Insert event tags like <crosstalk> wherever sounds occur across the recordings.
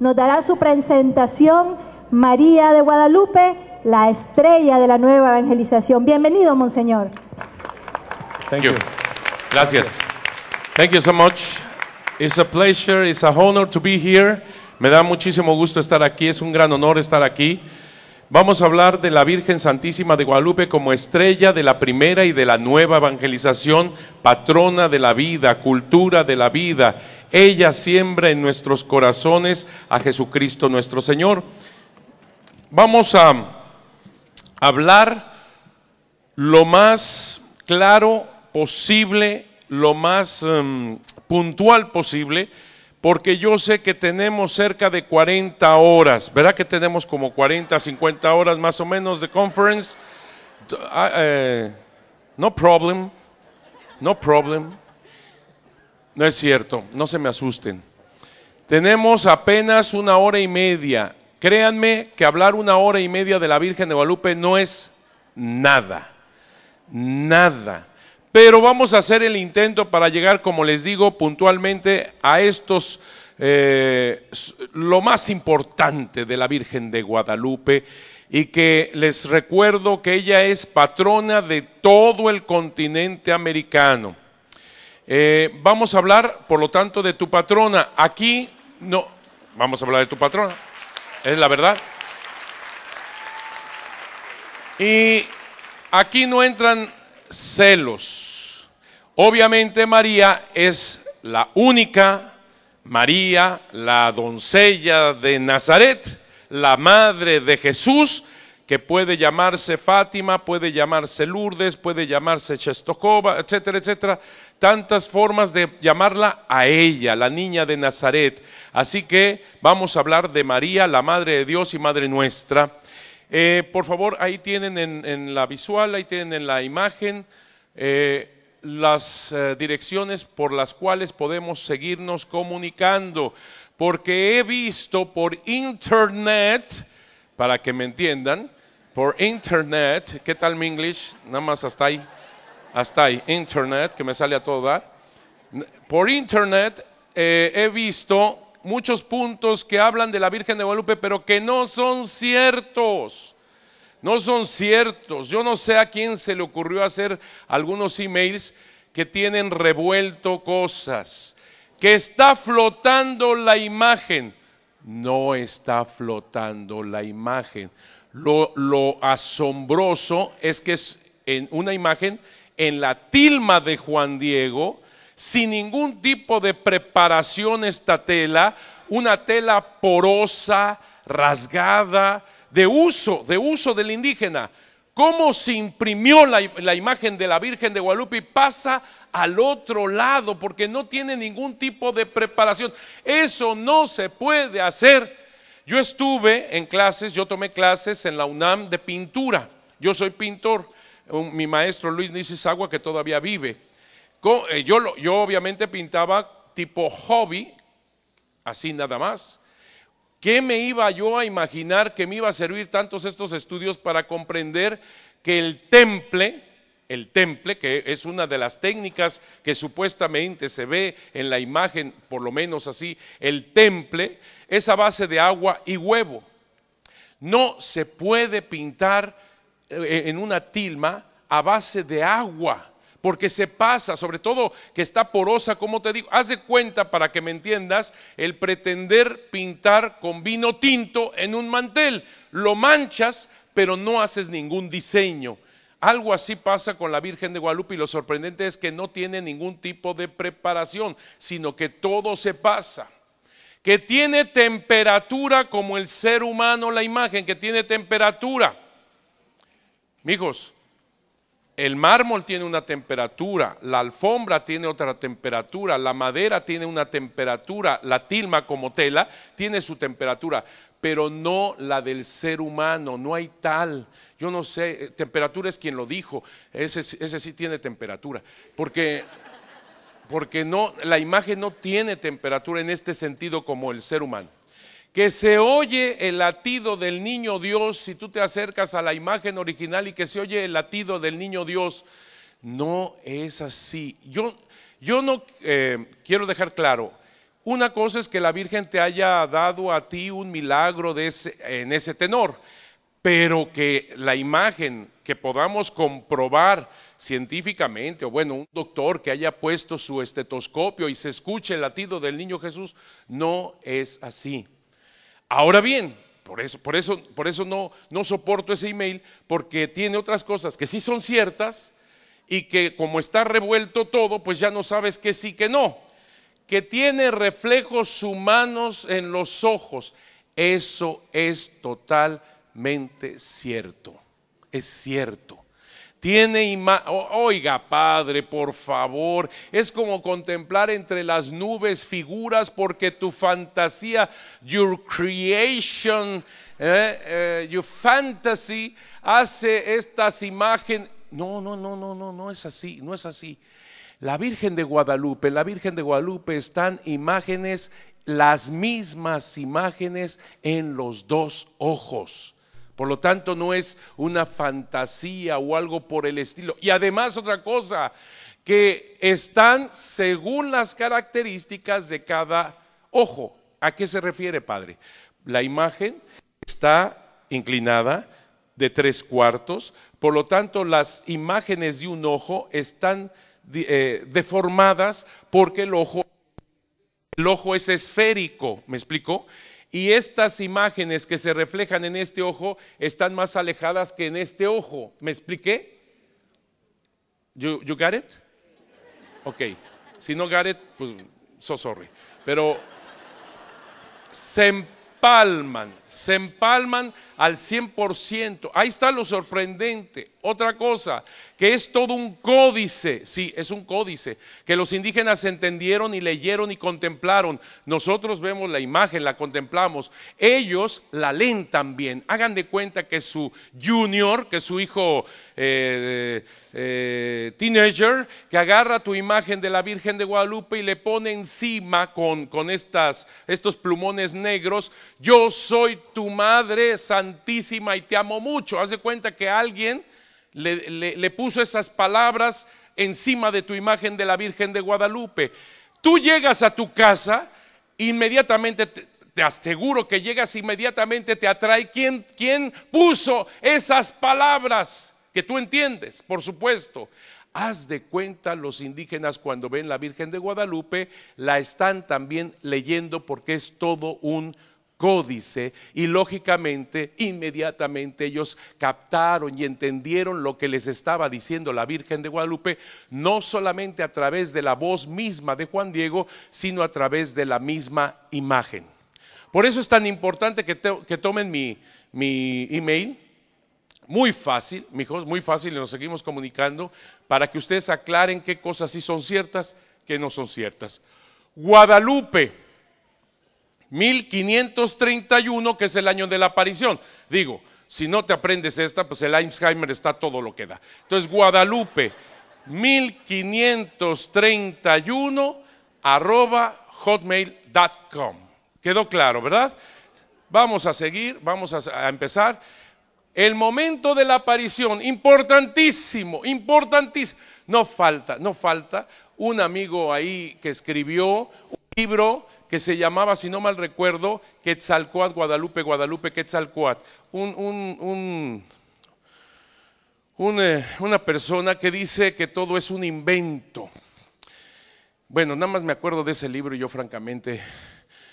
nos dará su presentación María de Guadalupe, la estrella de la nueva evangelización. Bienvenido, Monseñor. Thank you. Gracias. Thank you so much. It's a pleasure, it's a honor to be here. Me da muchísimo gusto estar aquí, es un gran honor estar aquí. Vamos a hablar de la Virgen Santísima de Guadalupe como estrella de la primera y de la nueva evangelización, patrona de la vida, cultura de la vida. Ella siembra en nuestros corazones a Jesucristo nuestro Señor. Vamos a hablar lo más claro posible, lo más em, puntual posible porque yo sé que tenemos cerca de 40 horas, ¿verdad que tenemos como 40, 50 horas más o menos de conference? Ah, eh, no problem, no problem. No es cierto, no se me asusten. Tenemos apenas una hora y media. Créanme que hablar una hora y media de la Virgen de Guadalupe no es nada, nada pero vamos a hacer el intento para llegar, como les digo, puntualmente a estos, eh, lo más importante de la Virgen de Guadalupe, y que les recuerdo que ella es patrona de todo el continente americano. Eh, vamos a hablar, por lo tanto, de tu patrona. Aquí no, vamos a hablar de tu patrona, es la verdad. Y aquí no entran celos. Obviamente María es la única María, la doncella de Nazaret, la madre de Jesús, que puede llamarse Fátima, puede llamarse Lourdes, puede llamarse Chestokova, etcétera, etcétera. Tantas formas de llamarla a ella, la niña de Nazaret. Así que vamos a hablar de María, la Madre de Dios y Madre nuestra. Eh, por favor, ahí tienen en, la visual, ahí tienen en la imagen. Eh, las eh, direcciones por las cuales podemos seguirnos comunicando, porque he visto por internet, para que me entiendan, por internet, ¿qué tal mi English? Nada más hasta ahí, hasta ahí, internet, que me sale a todo dar. Por internet eh, he visto muchos puntos que hablan de la Virgen de Guadalupe, pero que no son ciertos no son ciertos. Yo no sé a quién se le ocurrió hacer algunos emails que tienen revuelto cosas, que está flotando la imagen. No está flotando la imagen. Lo, asombroso es que es en una imagen en la tilma de Juan Diego, sin ningún tipo de preparación esta tela, una tela porosa, rasgada, de uso, de uso del indígena. Cómo se imprimió la, imagen de la Virgen de Guadalupe y pasa al otro lado porque no tiene ningún tipo de preparación. Eso no se puede hacer. Yo estuve en clases, yo tomé clases en la UNAM de pintura. Yo soy pintor. Mi maestro Luis Nisisagua, que todavía vive. Eh, yo, yo obviamente pintaba tipo hobby, así nada más. ¿Qué me iba yo a imaginar que me iba a servir tantos estos estudios para comprender que el temple, el temple, que es una de las técnicas que supuestamente se ve en la imagen, por lo menos así, el temple es a base de agua y huevo. No se puede pintar eh, en una tilma a base de agua porque se pasa, sobre todo que está porosa, como te digo. Haz de cuenta, para que me entiendas, el pretender pintar con vino tinto en un mantel. Lo manchas, pero no haces ningún diseño. Algo así pasa con la Virgen de Guadalupe y lo sorprendente es que no tiene ningún tipo de preparación, sino que todo se pasa que tiene temperatura como el ser humano, la imagen, que tiene temperatura. Mijos, el mármol tiene una temperatura, la alfombra tiene otra temperatura, la madera tiene una temperatura, la tilma como tela tiene su temperatura, pero no la del ser humano, no hay tal. Yo no sé, eh, temperatura es quien lo dijo, ese, sí tiene temperatura, porque, porque no, la imagen no tiene temperatura en este sentido como el ser humano que se oye el latido del niño Dios, si tú te acercas a la imagen original y que se oye el latido del niño Dios, no es así. Yo, no eh, quiero dejar claro, una cosa es que la Virgen te haya dado a ti un milagro en ese tenor, pero que la imagen que podamos comprobar científicamente, o bueno, un doctor que haya puesto su estetoscopio y se escuche el latido del niño Jesús, no es así. Ahora bien, por eso, por eso, por eso no, no soporto ese email, porque tiene otras cosas que sí son ciertas y que como está revuelto todo, pues ya no sabes que sí, que no. Que tiene reflejos humanos en los ojos. Eso es totalmente cierto. Es cierto tiene Oiga, Padre, por favor, es como contemplar entre las nubes figuras porque tu fantasía, your creation, eh, eh, your fantasy, hace estas imágenes. No, no, no, no, no, no es así, no es así. La Virgen de Guadalupe, la Virgen de Guadalupe están imágenes, las mismas imágenes en los dos ojos. Por lo tanto, no es una fantasía o algo por el estilo. Y además otra cosa, que están según las características de cada ojo. ¿A qué se refiere, Padre? La imagen está inclinada de tres cuartos, por lo tanto las imágenes de un ojo están eh, deformadas porque el ojo, el ojo es esférico, ¿me explico? Y estas imágenes que se reflejan en este ojo están más alejadas que en este ojo. ¿Me expliqué? You, you got it? Ok. Si no got it, pues so sorry. Pero se empalman, se empalman al 100%. Ahí está lo sorprendente. Otra cosa, que es todo un códice, sí, es un códice, que los indígenas entendieron y leyeron y contemplaron. Nosotros vemos la imagen, la contemplamos. Ellos la leen también. Hagan de cuenta que su junior, que su hijo eh, eh, teenager, que agarra tu imagen de la Virgen de Guadalupe y le pone encima con, con estas, estos plumones negros, yo soy tu Madre Santísima y te amo mucho. Haz de cuenta que alguien le, puso esas palabras encima de tu imagen de la Virgen de Guadalupe. Tú llegas a tu casa, inmediatamente te, aseguro que llegas inmediatamente, te atrae ¿Quién quién puso esas palabras que tú entiendes, por supuesto. Haz de cuenta los indígenas cuando ven la Virgen de Guadalupe, la están también leyendo porque es todo un códice y lógicamente inmediatamente ellos captaron y entendieron lo que les estaba diciendo la Virgen de Guadalupe, no solamente a través de la voz misma de Juan Diego, sino a través de la misma imagen. Por eso es tan importante que, que tomen mi, mi email, muy fácil, mijos, muy fácil, y nos seguimos comunicando para que ustedes aclaren qué cosas sí son ciertas, qué no son ciertas. Guadalupe 1531, que es el año de la aparición. Digo, si no te aprendes esta, pues el Alzheimer está todo lo que da. Entonces, Guadalupe, 1531, arroba hotmail.com. Quedó claro, ¿verdad? Vamos a seguir, vamos a, a empezar. El momento de la aparición, importantísimo, importantísimo. No falta, no falta un amigo ahí que escribió un libro que se llamaba, si no mal recuerdo, Quetzalcoat, Guadalupe, Guadalupe, Quetzalcoat. Un, un, un, eh, una persona que dice que todo es un invento. Bueno, nada más me acuerdo de ese libro y yo francamente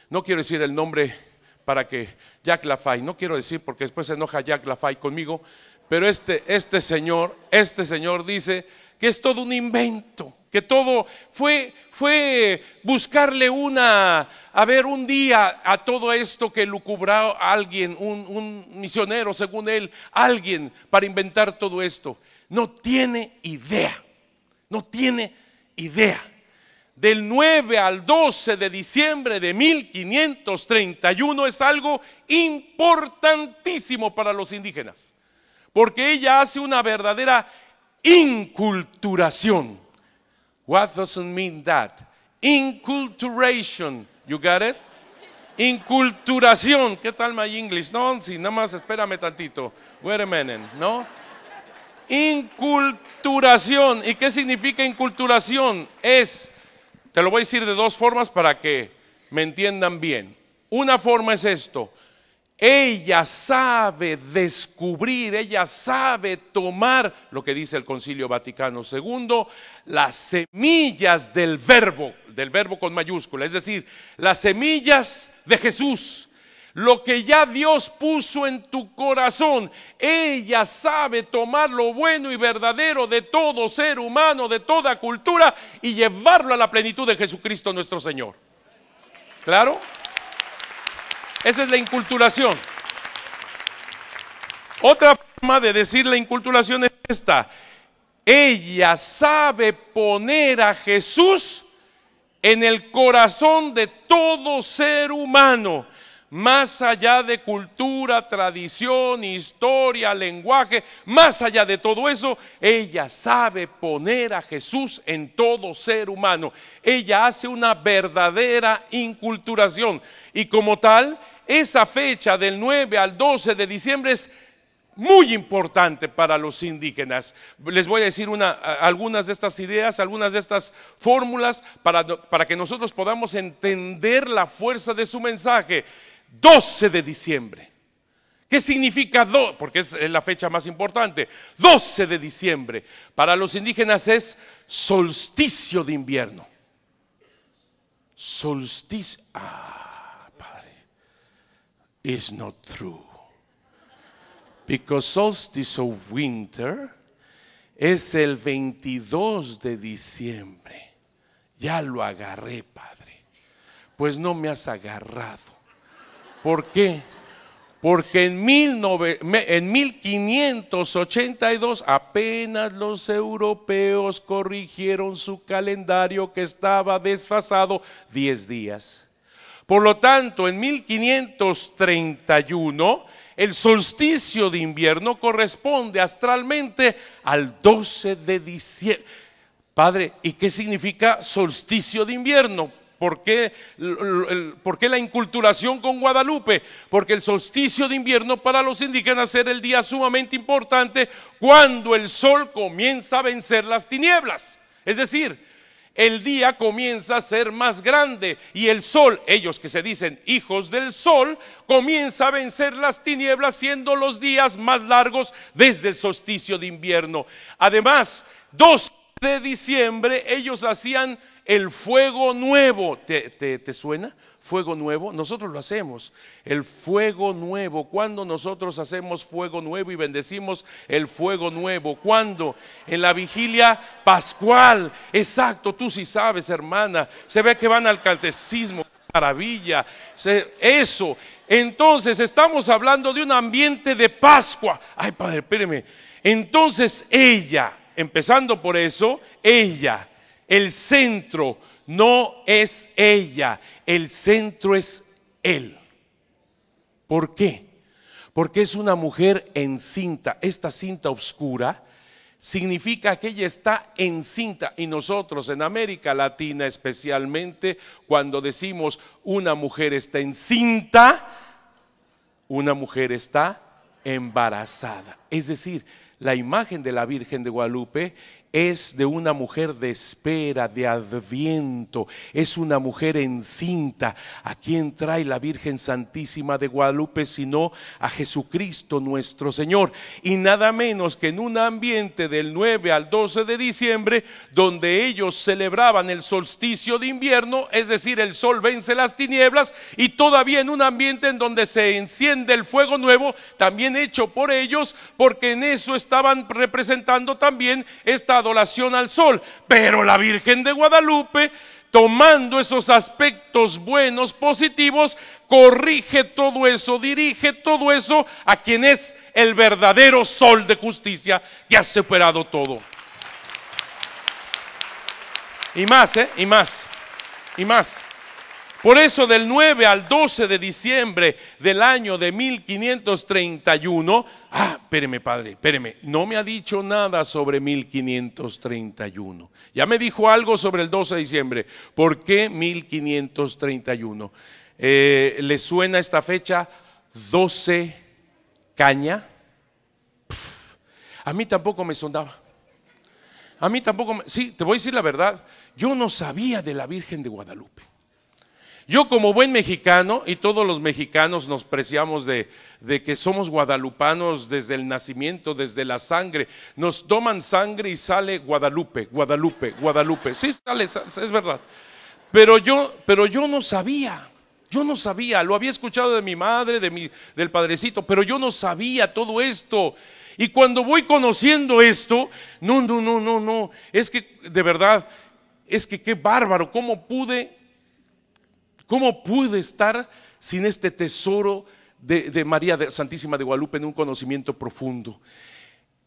no quiero decir el nombre para que Jack Lafay, no quiero decir porque después se enoja Jack Lafay conmigo, pero este, este señor, este señor dice que es todo un invento que todo fue, buscarle una, a ver, un día a todo esto que lucubra alguien, un misionero, según él, alguien para inventar todo esto. No tiene idea, no tiene idea. Del 9 al 12 de diciembre de 1531 es algo importantísimo para los indígenas, porque ella hace una verdadera inculturación What doesn't mean that? Inculturation. You got it? Inculturación. ¿Qué tal my English? No, si nada más espérame tantito. Wait a minute, ¿no? Inculturación. ¿Y qué significa inculturación? Es, te lo voy a decir de dos formas para que me entiendan bien. Una forma es esto. Ella sabe descubrir, ella sabe tomar lo que dice el Concilio Vaticano II, las semillas del verbo, del verbo con mayúscula, es decir, las semillas de Jesús, lo que ya Dios puso en tu corazón. Ella sabe tomar lo bueno y verdadero de todo ser humano, de toda cultura, y llevarlo a la plenitud de Jesucristo nuestro Señor. ¿Claro? Esa es la inculturación. Otra forma de decir la inculturación es esta. Ella sabe poner a Jesús en el corazón de todo ser humano más allá de cultura, tradición, historia, lenguaje, más allá de todo eso, ella sabe poner a Jesús en todo ser humano. Ella hace una verdadera inculturación y como tal, esa fecha del 9 al 12 de diciembre es muy importante para los indígenas. Les voy a decir algunas de estas ideas, algunas de estas fórmulas para que nosotros podamos entender la fuerza de su mensaje. 12 de diciembre. ¿Qué significa 12? Porque es la fecha más importante. 12 de diciembre. Para los indígenas es solsticio de invierno. Solsticio. Ah, padre. It's not true. Because solstice of winter es el 22 de diciembre. Ya lo agarré, padre. Pues no me has agarrado. ¿Por qué? Porque en, 1582 apenas los europeos corrigieron su calendario que estaba desfasado 10 días. Por lo tanto, en 1531 el solsticio de invierno corresponde astralmente al 12 de diciembre. Padre, ¿y qué significa solsticio de invierno? ¿Por qué, la inculturación con Guadalupe? Porque el solsticio de invierno para los indígenas era el día sumamente importante cuando el sol comienza a vencer las tinieblas. Es decir, el día comienza a ser más grande y el sol, ellos que se dicen hijos del sol, comienza a vencer las tinieblas siendo los días más largos desde el solsticio de invierno. Además, 2 de diciembre ellos hacían el fuego nuevo. ¿Te, suena? Fuego nuevo. Nosotros lo hacemos. El fuego nuevo. Cuando nosotros hacemos fuego nuevo y bendecimos el fuego nuevo. Cuando en la vigilia pascual. Exacto, tú sí sabes, hermana. Se ve que van al catecismo. Maravilla. Eso. Entonces estamos hablando de un ambiente de Pascua. Ay, padre, espéreme. Entonces ella, empezando por eso, ella el centro no es ella, el centro es él. ¿Por qué? Porque es una mujer encinta. Esta cinta oscura significa que ella está encinta. Y nosotros en América Latina especialmente, cuando decimos una mujer está encinta, una mujer está embarazada. Es decir, la imagen de la Virgen de Guadalupe es de una mujer de espera, de adviento, es una mujer encinta. ¿A quien trae la Virgen Santísima de Guadalupe sino a Jesucristo nuestro Señor? Y nada menos que en un ambiente del 9 al 12 de diciembre, donde ellos celebraban el solsticio de invierno, es decir, el sol vence las tinieblas, y todavía en un ambiente en donde se enciende el fuego nuevo, también hecho por ellos, porque en eso estaban representando también esta adoración al sol. Pero la Virgen de Guadalupe, tomando esos aspectos buenos, positivos, corrige todo eso, dirige todo eso a quien es el verdadero sol de justicia que ha superado todo. Y más, ¿eh? Y más. Y más. Por eso del 9 al 12 de diciembre del año de 1531, ah, espéreme padre, espéreme, no me ha dicho nada sobre 1531. Ya me dijo algo sobre el 12 de diciembre. ¿Por qué 1531? Eh, ¿Le suena esta fecha 12 caña? a mí tampoco me sonaba. A mí tampoco, me, sí, te voy a decir la verdad, yo no sabía de la Virgen de Guadalupe. Yo como buen mexicano, y todos los mexicanos nos preciamos de, que somos guadalupanos desde el nacimiento, desde la sangre, nos toman sangre y sale Guadalupe, Guadalupe, Guadalupe. Sí, sale, es verdad. Pero yo, pero yo no sabía. Yo no sabía, lo había escuchado de mi madre, de mi, del padrecito, pero yo no sabía todo esto. Y cuando voy conociendo esto, no, no, no, no, no, es que de verdad, es que qué bárbaro, ¿cómo pude ¿Cómo pude estar sin este tesoro de, María Santísima de Guadalupe en un conocimiento profundo?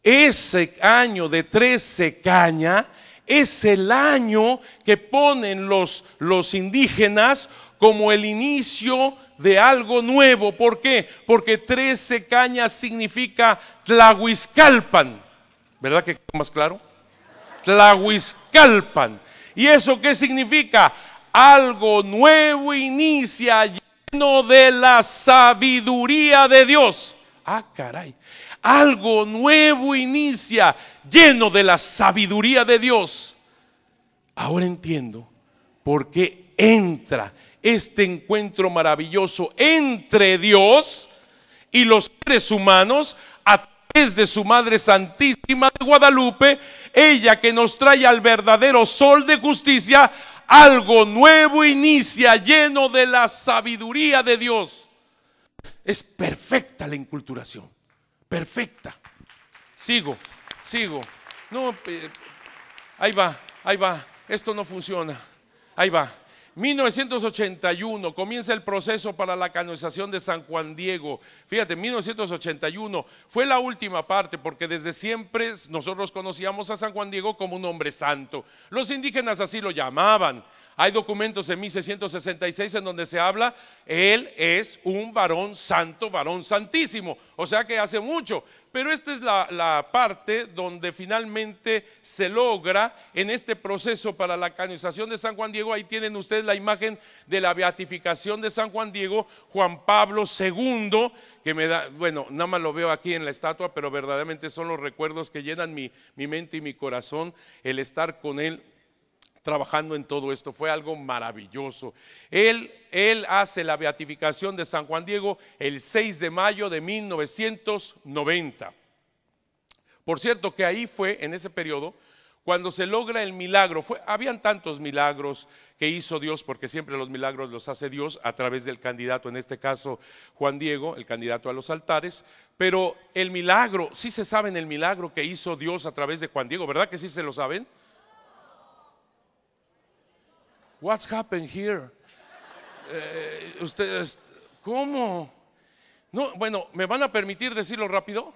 Ese año de 13 caña es el año que ponen los, los indígenas como el inicio de algo nuevo. ¿Por qué? Porque 13 caña significa Tlahuizcalpan. ¿Verdad que quedó más claro? Tlahuizcalpan. ¿Y eso qué significa? algo nuevo inicia lleno de la sabiduría de Dios. Ah, caray. Algo nuevo inicia lleno de la sabiduría de Dios. Ahora entiendo por qué entra este encuentro maravilloso entre Dios y los seres humanos a través de su Madre Santísima de Guadalupe, ella que nos trae al verdadero sol de justicia algo nuevo inicia lleno de la sabiduría de Dios. Es perfecta la inculturación, perfecta. Sigo, sigo. No, eh, ahí va, ahí va. Esto no funciona. Ahí va. 1981 comienza el proceso para la canonización de San Juan Diego. Fíjate, 1981 fue la última parte porque desde siempre nosotros conocíamos a San Juan Diego como un hombre santo. Los indígenas así lo llamaban. Hay documentos en 1666 en donde se habla, él es un varón santo, varón santísimo. O sea que hace mucho. Pero esta es la, parte donde finalmente se logra en este proceso para la canonización de San Juan Diego. Ahí tienen ustedes la imagen de la beatificación de San Juan Diego, Juan Pablo II, que me da, bueno, nada más lo veo aquí en la estatua, pero verdaderamente son los recuerdos que llenan mi mente y mi corazón el estar con él trabajando en todo esto. Fue algo maravilloso. Él, hace la beatificación de San Juan Diego el 6 de mayo de 1990. Por cierto, que ahí fue, en ese periodo, cuando se logra el milagro, habían tantos milagros que hizo Dios, porque siempre los milagros los hace Dios a través del candidato, en este caso Juan Diego, el candidato a los altares, pero el milagro, sí se saben el milagro que hizo Dios a través de Juan Diego, ¿verdad que sí se lo saben? What's happened here? aquí? Eh, ustedes, ¿cómo? No, bueno, ¿me van a permitir decirlo rápido?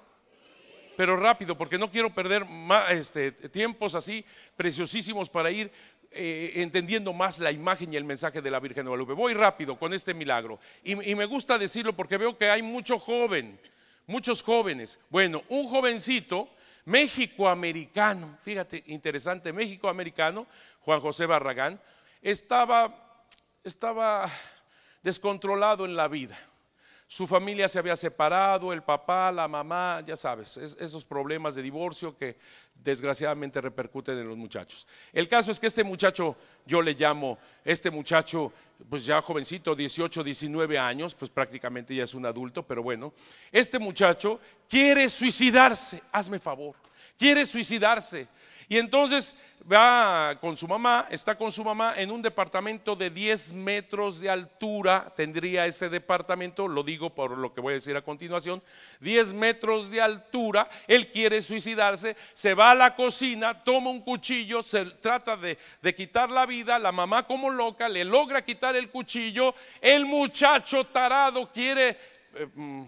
Pero rápido, porque no quiero perder este, tiempos así preciosísimos para ir eh, entendiendo más la imagen y el mensaje de la Virgen de Guadalupe. Voy rápido con este milagro. Y, me gusta decirlo porque veo que hay mucho joven, muchos jóvenes. Bueno, un jovencito méxico fíjate, interesante, méxico Juan José Barragán, estaba, descontrolado en la vida. Su familia se había separado, el papá, la mamá, ya sabes, esos problemas de divorcio que desgraciadamente repercuten en los muchachos. El caso es que este muchacho, yo le llamo, este muchacho, pues ya jovencito, 18, 19 años, pues prácticamente ya es un adulto, pero bueno, este muchacho quiere suicidarse, hazme favor, quiere suicidarse. Y entonces va con su mamá, está con su mamá en un departamento de 10 metros de altura, tendría ese departamento, lo digo por lo que voy a decir a continuación, 10 metros de altura, él quiere suicidarse, se va a la cocina, toma un cuchillo, se trata de, quitar la vida, la mamá como loca le logra quitar el cuchillo, el muchacho tarado quiere... Eh, mm,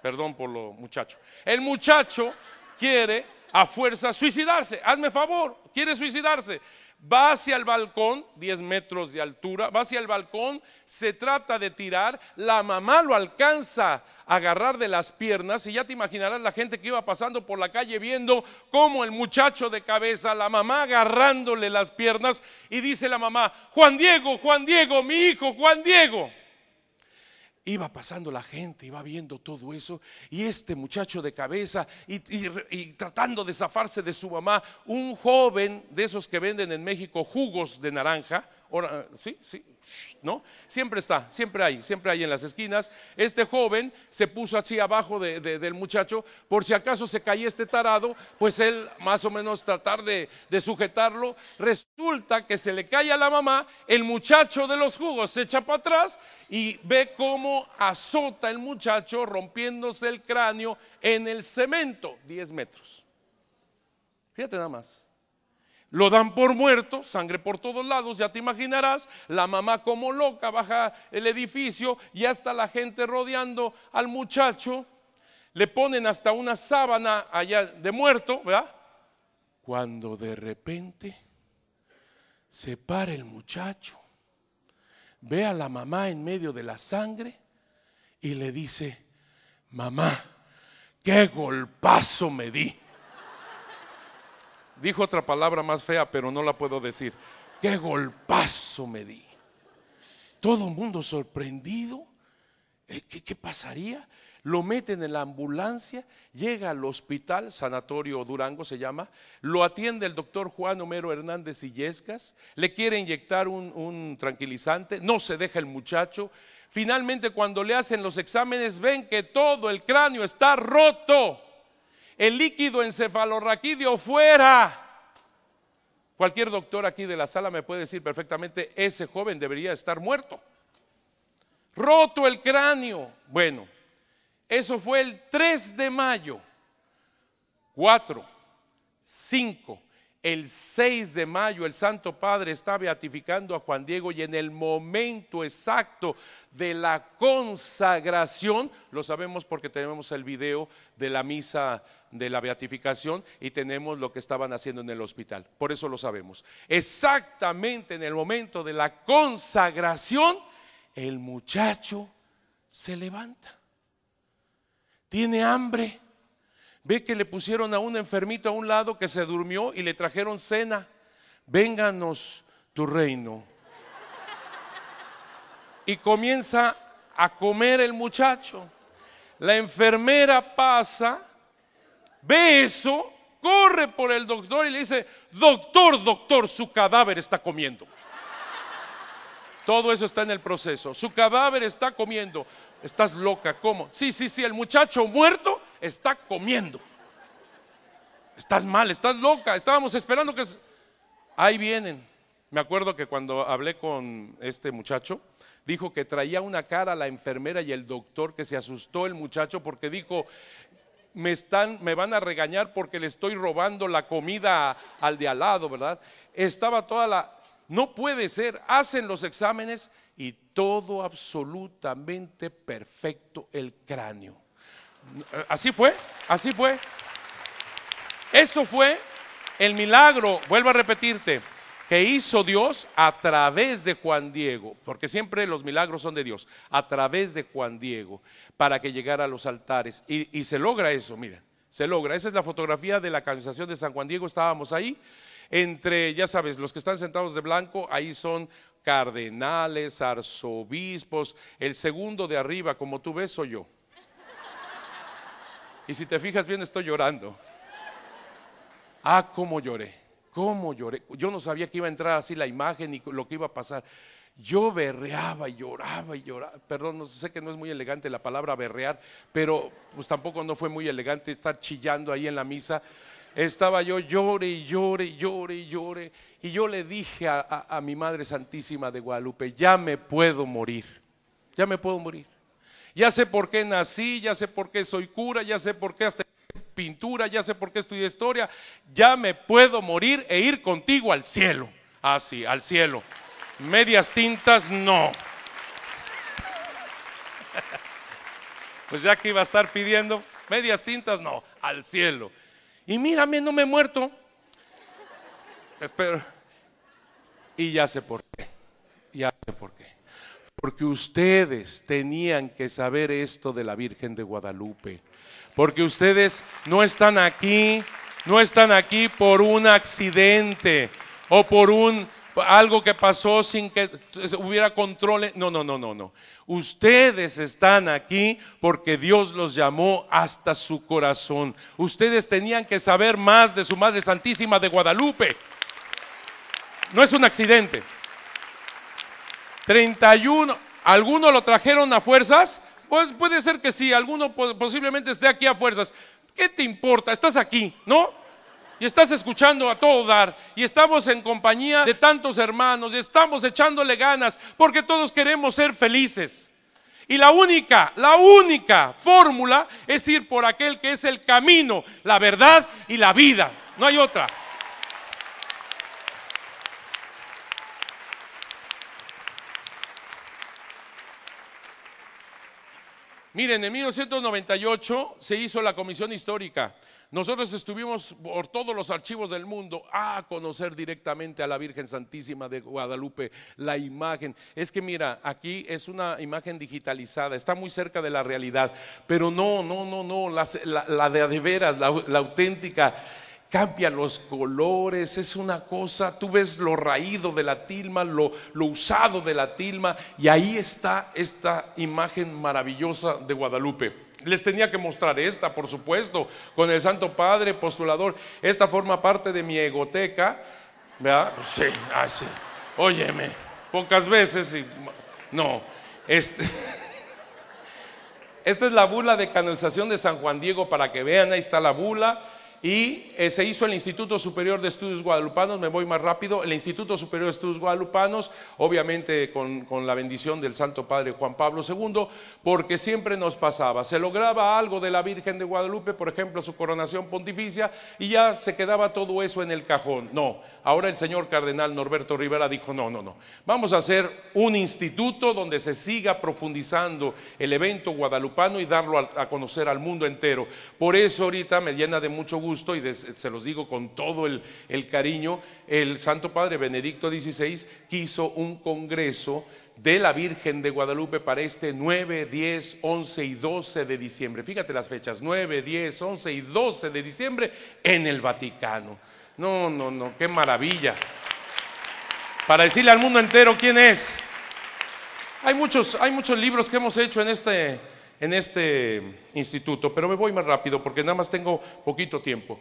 perdón por lo muchacho. El muchacho quiere a fuerza suicidarse. Hazme favor, quiere suicidarse. Va hacia el balcón, 10 metros de altura, va hacia el balcón, se trata de tirar, la mamá lo alcanza a agarrar de las piernas y ya te imaginarás la gente que iba pasando por la calle viendo cómo el muchacho de cabeza, la mamá agarrándole las piernas y dice la mamá, Juan Diego, Juan Diego, mi hijo, Juan Diego. Iba pasando la gente, iba viendo todo eso, y este muchacho de cabeza, y, tratando de zafarse de su mamá, un joven de esos que venden en México jugos de naranja, ¿sí? ¿Sí? ¿no? Siempre está, siempre hay, siempre hay en las esquinas. Este joven se puso así abajo del muchacho, por si acaso se caía este tarado, pues él más o menos tratar de, de sujetarlo. Resulta que se le cae a la mamá, el muchacho de los jugos se echa para atrás y ve cómo azota el muchacho rompiéndose el cráneo en el cemento, 10 metros. Fíjate nada más. Lo dan por muerto, sangre por todos lados, ya te imaginarás, la mamá como loca baja el edificio y hasta la gente rodeando al muchacho, le ponen hasta una sábana allá de muerto, ¿verdad? Cuando de repente se para el muchacho, ve a la mamá en medio de la sangre y le dice, mamá, qué golpazo me di. Dijo otra palabra más fea, pero no la puedo decir. ¡Qué golpazo me di! Todo el mundo sorprendido. Eh, ¿Qué, pasaría? Lo meten en la ambulancia, llega al hospital, Sanatorio Durango se llama, lo atiende el doctor Juan Homero Hernández Illescas, le quiere inyectar un tranquilizante, no se deja el muchacho. Finalmente, cuando le hacen los exámenes, ven que todo el cráneo está roto el líquido encefalorraquídeo fuera. Cualquier doctor aquí de la sala me puede decir perfectamente, ese joven debería estar muerto. Roto el cráneo. Bueno, eso fue el 3 de mayo. 4, 5, el 6 de mayo el Santo Padre está beatificando a Juan Diego y en el momento exacto de la consagración, lo sabemos porque tenemos el video de la misa de la beatificación y tenemos lo que estaban haciendo en el hospital, por eso lo sabemos. Exactamente en el momento de la consagración, el muchacho se levanta, tiene hambre Ve que le pusieron a un enfermito a un lado que se durmió y le trajeron cena. Vénganos tu reino. Y comienza a comer el muchacho. La enfermera pasa, ve eso, corre por el doctor y le dice, doctor, doctor, su cadáver está comiendo. Todo eso está en el proceso. Su cadáver está comiendo. Estás loca, ¿cómo? Sí, sí, sí, el muchacho muerto está comiendo. Estás mal, estás loca, estábamos esperando que... Ahí vienen. Me acuerdo que cuando hablé con este muchacho, dijo que traía una cara a la enfermera y el doctor, que se asustó el muchacho porque dijo, me, están, me van a regañar porque le estoy robando la comida al de al lado, ¿verdad? Estaba toda la... No puede ser, hacen los exámenes y todo absolutamente perfecto el cráneo. Así fue, así fue. Eso fue el milagro, vuelvo a repetirte, que hizo Dios a través de Juan Diego, porque siempre los milagros son de Dios, a través de Juan Diego, para que llegara a los altares. Y, se logra eso, mira, se logra. Esa es la fotografía de la canonización de San Juan Diego, estábamos ahí. Entre, ya sabes, los que están sentados de blanco, ahí son cardenales, arzobispos, el segundo de arriba, como tú ves, soy yo. Y si te fijas bien, estoy llorando. Ah, cómo lloré, cómo lloré. Yo no sabía que iba a entrar así la imagen y lo que iba a pasar. Yo berreaba y lloraba y lloraba. Perdón, no sé que no es muy elegante la palabra berrear, pero pues tampoco no fue muy elegante estar chillando ahí en la misa. Estaba yo llore y llore y llore y llore. Y yo le dije a mi Madre Santísima de Guadalupe, ya me puedo morir, ya me puedo morir. Ya sé por qué nací, ya sé por qué soy cura, ya sé por qué hasta pintura, ya sé por qué estudié historia, ya me puedo morir e ir contigo al cielo. Así, ah, al cielo. Medias tintas, no. <laughs> Pues ya que iba a estar pidiendo, medias tintas, no, al cielo. Y mírame, no me he muerto. Espero. Y ya sé por qué. Ya sé por qué. Porque ustedes tenían que saber esto de la Virgen de Guadalupe. Porque ustedes no están aquí, no están aquí por un accidente o por un algo que pasó sin que hubiera control. No, no, no, no, no. Ustedes están aquí porque Dios los llamó hasta su corazón. Ustedes tenían que saber más de su Madre Santísima de Guadalupe. No es un accidente. 31. ¿Alguno lo trajeron a fuerzas? Pues puede ser que sí, alguno posiblemente esté aquí a fuerzas. ¿Qué te importa? Estás aquí, ¿no? Y estás escuchando a todo dar. Y estamos en compañía de tantos hermanos. Y estamos echándole ganas. Porque todos queremos ser felices. Y la única, la única fórmula es ir por aquel que es el camino, la verdad y la vida. No hay otra. Miren, en 1998 se hizo la comisión histórica. Nosotros estuvimos por todos los archivos del mundo a conocer directamente a la Virgen Santísima de Guadalupe, la imagen. Es que mira, aquí es una imagen digitalizada, está muy cerca de la realidad, pero no, no, no, no, la, de veras, la auténtica cambia los colores, es una cosa, tú ves lo raído de la tilma, lo, usado de la tilma, y ahí está esta imagen maravillosa de Guadalupe. Les tenía que mostrar esta, por supuesto, con el Santo Padre postulador. Esta forma parte de mi egoteca, ¿verdad? Sí, así. Ah, Óyeme, pocas veces y... No, este... <laughs> Esta es la bula de canonización de San Juan Diego para que vean, ahí está la bula y eh, se hizo el Instituto Superior de Estudios Guadalupanos, me voy más rápido, el Instituto Superior de Estudios Guadalupanos, obviamente con, con, la bendición del Santo Padre Juan Pablo II, porque siempre nos pasaba, se lograba algo de la Virgen de Guadalupe, por ejemplo, su coronación pontificia, y ya se quedaba todo eso en el cajón. No, ahora el señor Cardenal Norberto Rivera dijo, no, no, no, vamos a hacer un instituto donde se siga profundizando el evento guadalupano y darlo a, a conocer al mundo entero. Por eso ahorita me llena de mucho gusto y se los digo con todo el, cariño, el Santo Padre Benedicto XVI quiso un congreso de la Virgen de Guadalupe para este 9, 10, 11 y 12 de diciembre. Fíjate las fechas, 9, 10, 11 y 12 de diciembre en el Vaticano. No, no, no, qué maravilla. Para decirle al mundo entero quién es. Hay muchos, hay muchos libros que hemos hecho en este en este instituto, pero me voy más rápido porque nada más tengo poquito tiempo.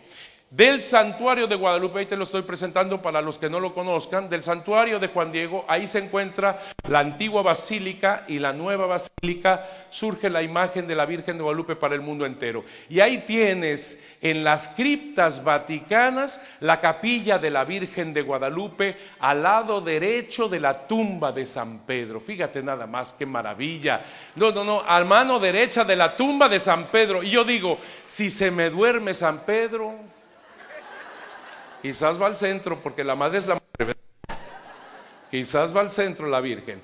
Del santuario de Guadalupe, ahí te lo estoy presentando para los que no lo conozcan, del santuario de Juan Diego, ahí se encuentra la antigua basílica y la nueva basílica, surge la imagen de la Virgen de Guadalupe para el mundo entero. Y ahí tienes en las criptas vaticanas la capilla de la Virgen de Guadalupe al lado derecho de la tumba de San Pedro. Fíjate nada más, qué maravilla. No, no, no, a mano derecha de la tumba de San Pedro. Y yo digo, si se me duerme San Pedro, Quizás va al centro, porque la madre es la madre. Quizás va al centro la Virgen.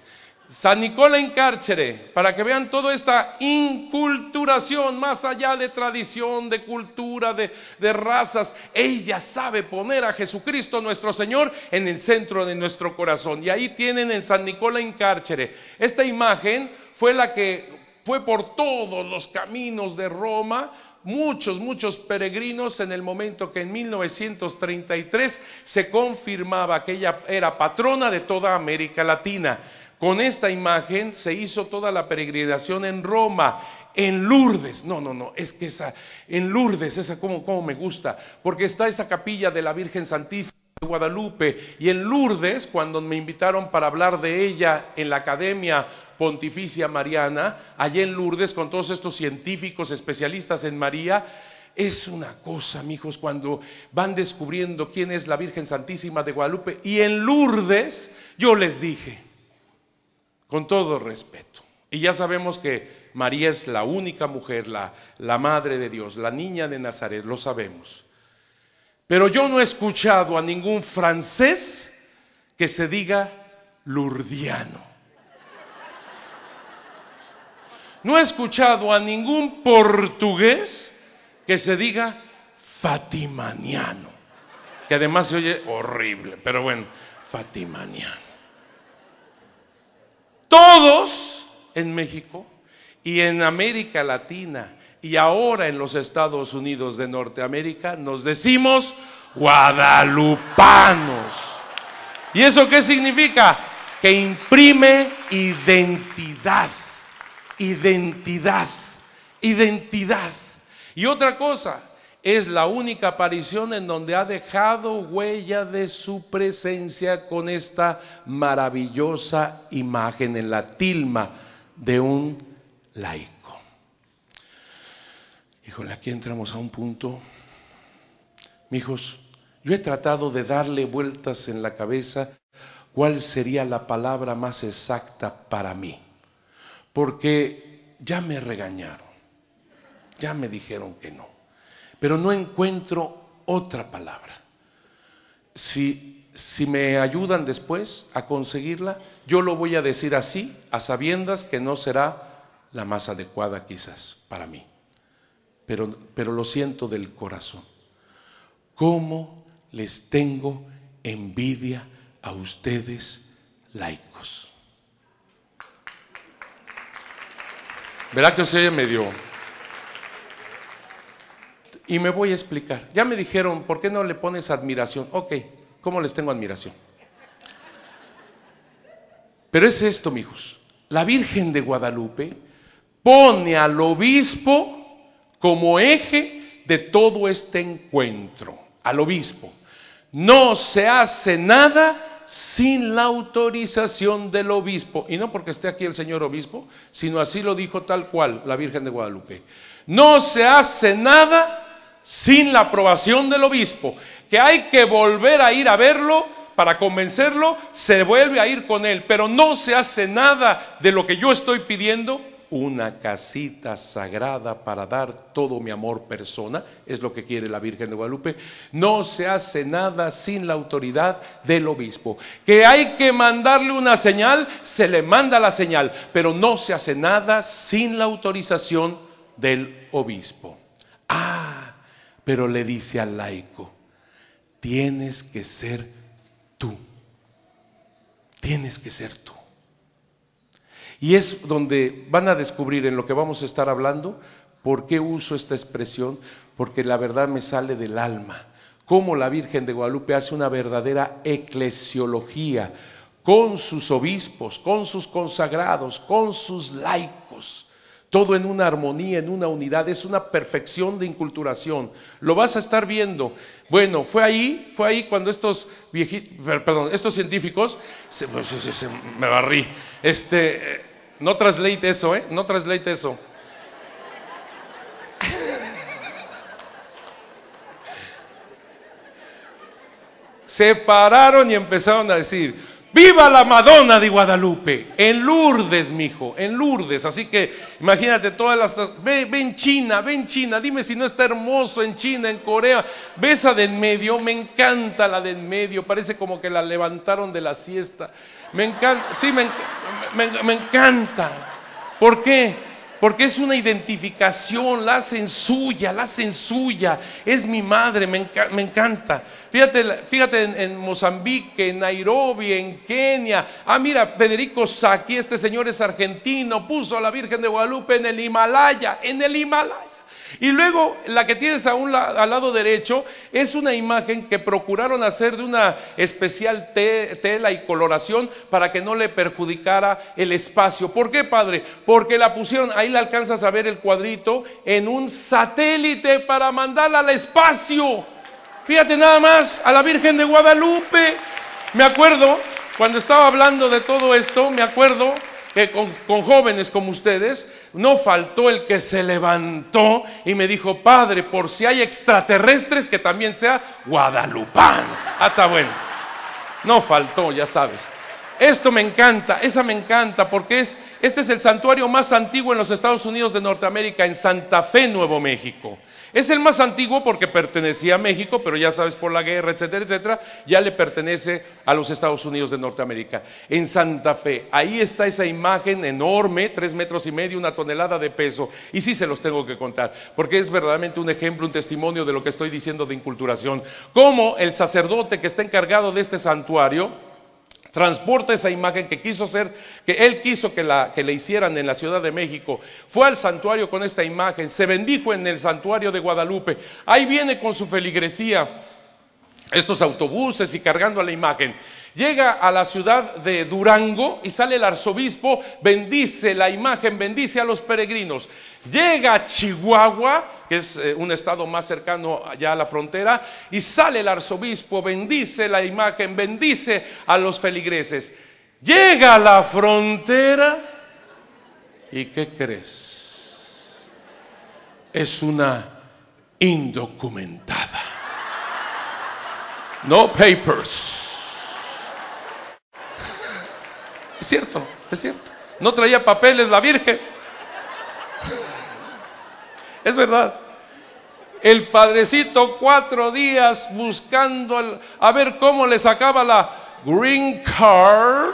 San Nicola en Cárcere, para que vean toda esta inculturación, más allá de tradición, de cultura, de, de, razas, ella sabe poner a Jesucristo nuestro Señor en el centro de nuestro corazón. Y ahí tienen en San Nicola en Cárcere. Esta imagen fue la que fue por todos los caminos de Roma muchos, muchos peregrinos en el momento que en 1933 se confirmaba que ella era patrona de toda América Latina. Con esta imagen se hizo toda la peregrinación en Roma, en Lourdes. No, no, no, es que esa, en Lourdes, esa como, como me gusta, porque está esa capilla de la Virgen Santísima. De Guadalupe y en Lourdes, cuando me invitaron para hablar de ella en la Academia Pontificia Mariana, allá en Lourdes, con todos estos científicos especialistas en María. Es una cosa, amigos, cuando van descubriendo quién es la Virgen Santísima de Guadalupe. Y en Lourdes, yo les dije, con todo respeto, y ya sabemos que María es la única mujer, la, la madre de Dios, la niña de Nazaret, lo sabemos. Pero yo no he escuchado a ningún francés que se diga lurdiano. no he escuchado a ningún portugués que se diga fatimaniano, que además se oye horrible, pero bueno, fatimaniano. Todos en México y en América Latina y ahora en los Estados Unidos de Norteamérica nos decimos guadalupanos. ¿Y eso qué significa? Que imprime identidad identidad, identidad. Y otra cosa, es la única aparición en donde ha dejado huella de su presencia con esta maravillosa imagen en la tilma de un laico. Híjole, aquí entramos a un punto. hijos yo he tratado de darle vueltas en la cabeza cuál sería la palabra más exacta para mí porque ya me regañaron, ya me dijeron que no, pero no encuentro otra palabra. Si, me ayudan después a conseguirla, yo lo voy a decir así, a sabiendas que no será la más adecuada quizás para mí, pero, pero lo siento del corazón. ¿Cómo les tengo envidia a ustedes laicos? ¿Verdad que se me dio. Y me voy a explicar. Ya me dijeron, ¿por qué no le pones admiración? Ok, ¿cómo les tengo admiración? Pero es esto, mijos. La Virgen de Guadalupe pone al obispo como eje de todo este encuentro. Al obispo. No se hace nada sin la autorización del obispo. Y no porque esté aquí el señor obispo, sino así lo dijo tal cual la Virgen de Guadalupe. No se hace nada sin la aprobación del obispo, que hay que volver a ir a verlo para convencerlo, se vuelve a ir con él, pero no se hace nada de lo que yo estoy pidiendo una casita sagrada para dar todo mi amor persona, es lo que quiere la Virgen de Guadalupe, no se hace nada sin la autoridad del obispo. Que hay que mandarle una señal, se le manda la señal, pero no se hace nada sin la autorización del obispo. Ah, pero le dice al laico, tienes que ser tú, tienes que ser tú. Y es donde van a descubrir en lo que vamos a estar hablando por qué uso esta expresión, porque la verdad me sale del alma. Cómo la Virgen de Guadalupe hace una verdadera eclesiología con sus obispos, con sus consagrados, con sus laicos. Todo en una armonía, en una unidad, es una perfección de inculturación. Lo vas a estar viendo. Bueno, fue ahí, fue ahí cuando estos perdón, estos científicos, se, pues, me barrí, este, no translate eso, ¿eh? No translate eso. se pararon y empezaron a decir, Viva la Madonna de Guadalupe, en Lourdes, mijo, en Lourdes. Así que imagínate todas las. Ve, en China, ve en China, dime si no está hermoso en China, en Corea. Ve esa de en medio, me encanta la de en medio, parece como que la levantaron de la siesta. Me encanta, sí, me, me encanta. ¿Por qué? porque es una identificación, la hacen suya, la hacen suya, es mi madre, me, encanta. Fíjate, fíjate en, Mozambique, en Nairobi, en Kenia. Ah, mira, Federico Saki, este señor es argentino, puso a la Virgen de Guadalupe en el Himalaya, en el Himalaya. Y luego la que tienes a un al lado derecho es una imagen que procuraron hacer de una especial tela y coloración para que no le perjudicara el espacio. ¿Por qué, padre? Porque la pusieron, ahí la alcanzas a ver el cuadrito, en un satélite para mandarla al espacio. Fíjate nada más a la Virgen de Guadalupe. Me acuerdo, cuando estaba hablando de todo esto, me acuerdo con, jóvenes como ustedes, no faltó el que se levantó y me dijo, Padre, por si hay extraterrestres, que también sea Ah, Hasta bueno. No faltó, ya sabes. Esto me encanta, esa me encanta, porque es, este es el santuario más antiguo en los Estados Unidos de Norteamérica, en Santa Fe, Nuevo México. Es el más antiguo porque pertenecía a México, pero ya sabes por la guerra, etcétera, etcétera, ya le pertenece a los Estados Unidos de Norteamérica. En Santa Fe, ahí está esa imagen enorme, tres metros y medio, una tonelada de peso. Y sí se los tengo que contar, porque es verdaderamente un ejemplo, un testimonio de lo que estoy diciendo de inculturación. Cómo el sacerdote que está encargado de este santuario, transporta esa imagen que quiso ser, que él quiso que, la, que le hicieran en la Ciudad de México. Fue al santuario con esta imagen, se bendijo en el santuario de Guadalupe. Ahí viene con su feligresía estos autobuses y cargando la imagen. Llega a la ciudad de Durango y sale el arzobispo, bendice la imagen, bendice a los peregrinos. Llega a Chihuahua, que es eh, un estado más cercano allá a la frontera, y sale el arzobispo, bendice la imagen, bendice a los feligreses. Llega a la frontera y ¿qué crees? Es una indocumentada. No papers. Es cierto, es cierto. No traía papeles la Virgen. es verdad. El padrecito cuatro días buscando a ver cómo le sacaba la green card.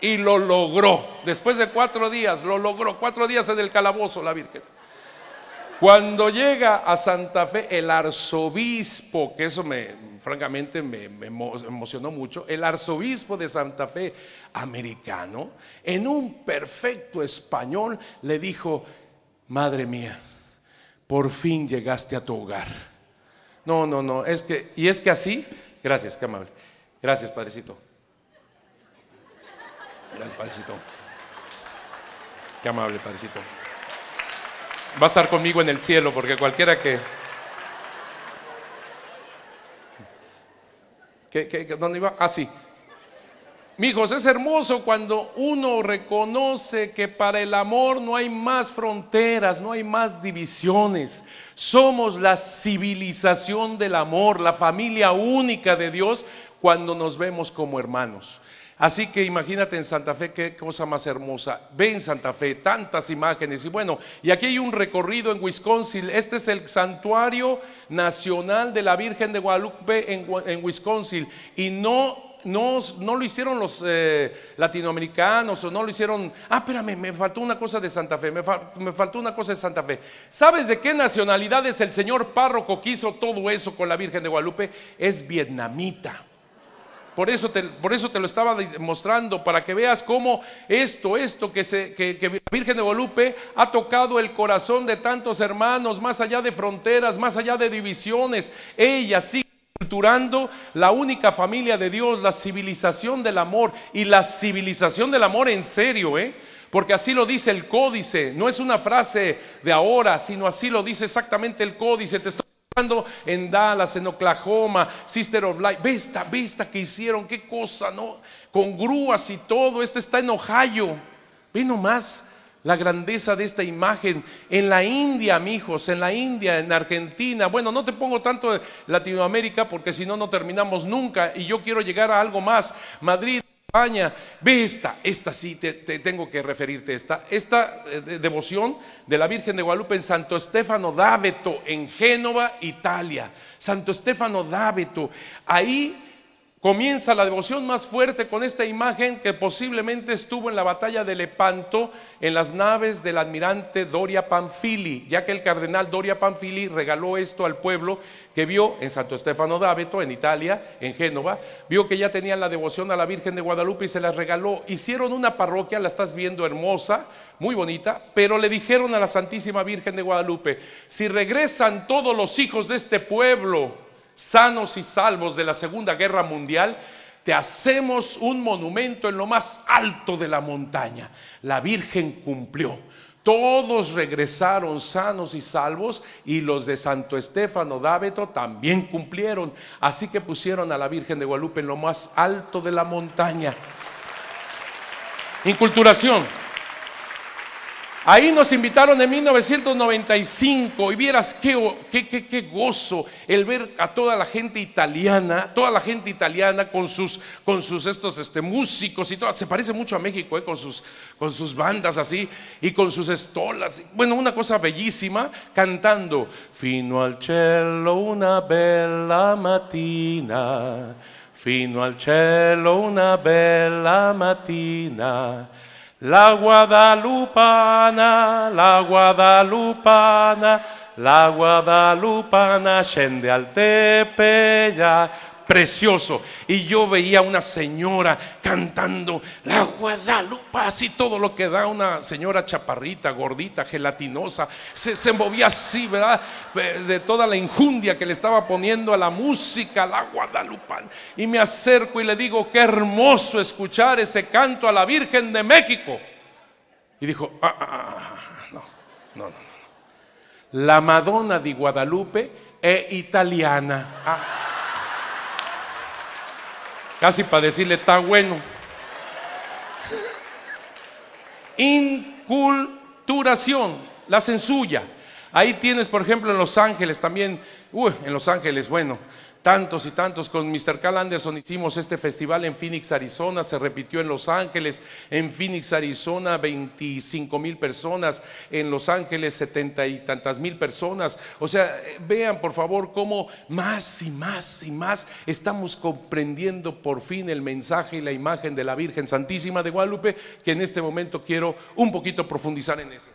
y lo logró. Después de cuatro días, lo logró. Cuatro días en el calabozo la Virgen. Cuando llega a Santa Fe el arzobispo, que eso me, francamente me, emocionó mucho, el arzobispo de Santa Fe americano, en un perfecto español, le dijo, madre mía, por fin llegaste a tu hogar. No, no, no, es que, y es que así, gracias, qué amable. Gracias, Padrecito. Gracias, Padrecito. Qué amable, Padrecito va a estar conmigo en el cielo, porque cualquiera que... ¿Qué, dónde iba? Ah, sí. Mijos, es hermoso cuando uno reconoce que para el amor no hay más fronteras, no hay más divisiones. Somos la civilización del amor, la familia única de Dios cuando nos vemos como hermanos. Así que imagínate en Santa Fe qué cosa más hermosa. Ve en Santa Fe tantas imágenes. Y bueno, y aquí hay un recorrido en Wisconsin. Este es el santuario nacional de la Virgen de Guadalupe en, Wisconsin. Y no, lo hicieron los eh, latinoamericanos o no lo hicieron... Ah, espérame, me faltó una cosa de Santa Fe. Me, me faltó una cosa de Santa Fe. ¿Sabes de qué nacionalidad es el señor párroco que hizo todo eso con la Virgen de Guadalupe? Es vietnamita. Por eso, te, por eso te lo estaba mostrando, para que veas cómo esto, esto que, Virgen de Guadalupe ha tocado el corazón de tantos hermanos, más allá de fronteras, más allá de divisiones. Ella sigue culturando la única familia de Dios, la civilización del amor. Y la civilización del amor en serio, ¿eh? porque así lo dice el códice, no es una frase de ahora, sino así lo dice exactamente el códice. Te en Dallas, en Oklahoma, Sister of Light. Ve esta, vista que hicieron, qué cosa, ¿no? Con grúas y todo. Este está en Ohio. Ve nomás la grandeza de esta imagen. En la India, mijos, en la India, en Argentina. Bueno, no te pongo tanto Latinoamérica porque si no, no terminamos nunca. Y yo quiero llegar a algo más. Madrid. España, Ve esta, esta sí, te, tengo que referirte esta. Esta eh, devoción de la Virgen de Guadalupe en Santo Estefano d'Aveto, en Génova, Italia. Santo Estefano d'Aveto. Ahí Comienza la devoción más fuerte con esta imagen que posiblemente estuvo en la batalla de Lepanto en las naves del almirante Doria Panfili, ya que el cardenal Doria Panfili regaló esto al pueblo que vio en Santo Stefano d'Abeto, en Italia, en Génova, vio que ya tenían la devoción a la Virgen de Guadalupe y se las regaló. Hicieron una parroquia, la estás viendo hermosa, muy bonita, pero le dijeron a la Santísima Virgen de Guadalupe, si regresan todos los hijos de este pueblo, sanos y salvos de la Segunda Guerra Mundial, te hacemos un monumento en lo más alto de la montaña. La Virgen cumplió. Todos regresaron sanos y salvos y los de Santo Estéfano Dáveto también cumplieron. Así que pusieron a la Virgen de Guadalupe en lo más alto de la montaña. Inculturación. Ahí nos invitaron en 1995 y vieras qué, qué, gozo el ver a toda la gente italiana, toda la gente italiana con sus, con sus estos este, músicos y todo. Se parece mucho a México, eh, con, sus, con sus bandas así y con sus estolas. Bueno, una cosa bellísima cantando. Fino al cielo una bella matina, fino al cielo una bella matina la Guadalupana, la Guadalupana, la Guadalupana, Shende al Tepeyac, precioso. Y yo veía una señora cantando la Guadalupe, así todo lo que da una señora chaparrita, gordita, gelatinosa. Se, movía así, ¿verdad? De toda la injundia que le estaba poniendo a la música, la Guadalupe. Y me acerco y le digo, qué hermoso escuchar ese canto a la Virgen de México. Y dijo, ah, ah, no, no, no. La Madonna de Guadalupe es italiana casi para decirle, está bueno. Inculturación, la censulla. Ahí tienes, por ejemplo, en Los Ángeles también, uy, en Los Ángeles, bueno, tantos y tantos. Con Mr. Cal Anderson hicimos este festival en Phoenix, Arizona, se repitió en Los Ángeles, en Phoenix, Arizona, 25 mil personas, en Los Ángeles, 70 y tantas mil personas. O sea, eh, vean por favor cómo más y más y más estamos comprendiendo por fin el mensaje y la imagen de la Virgen Santísima de Guadalupe, que en este momento quiero un poquito profundizar en eso.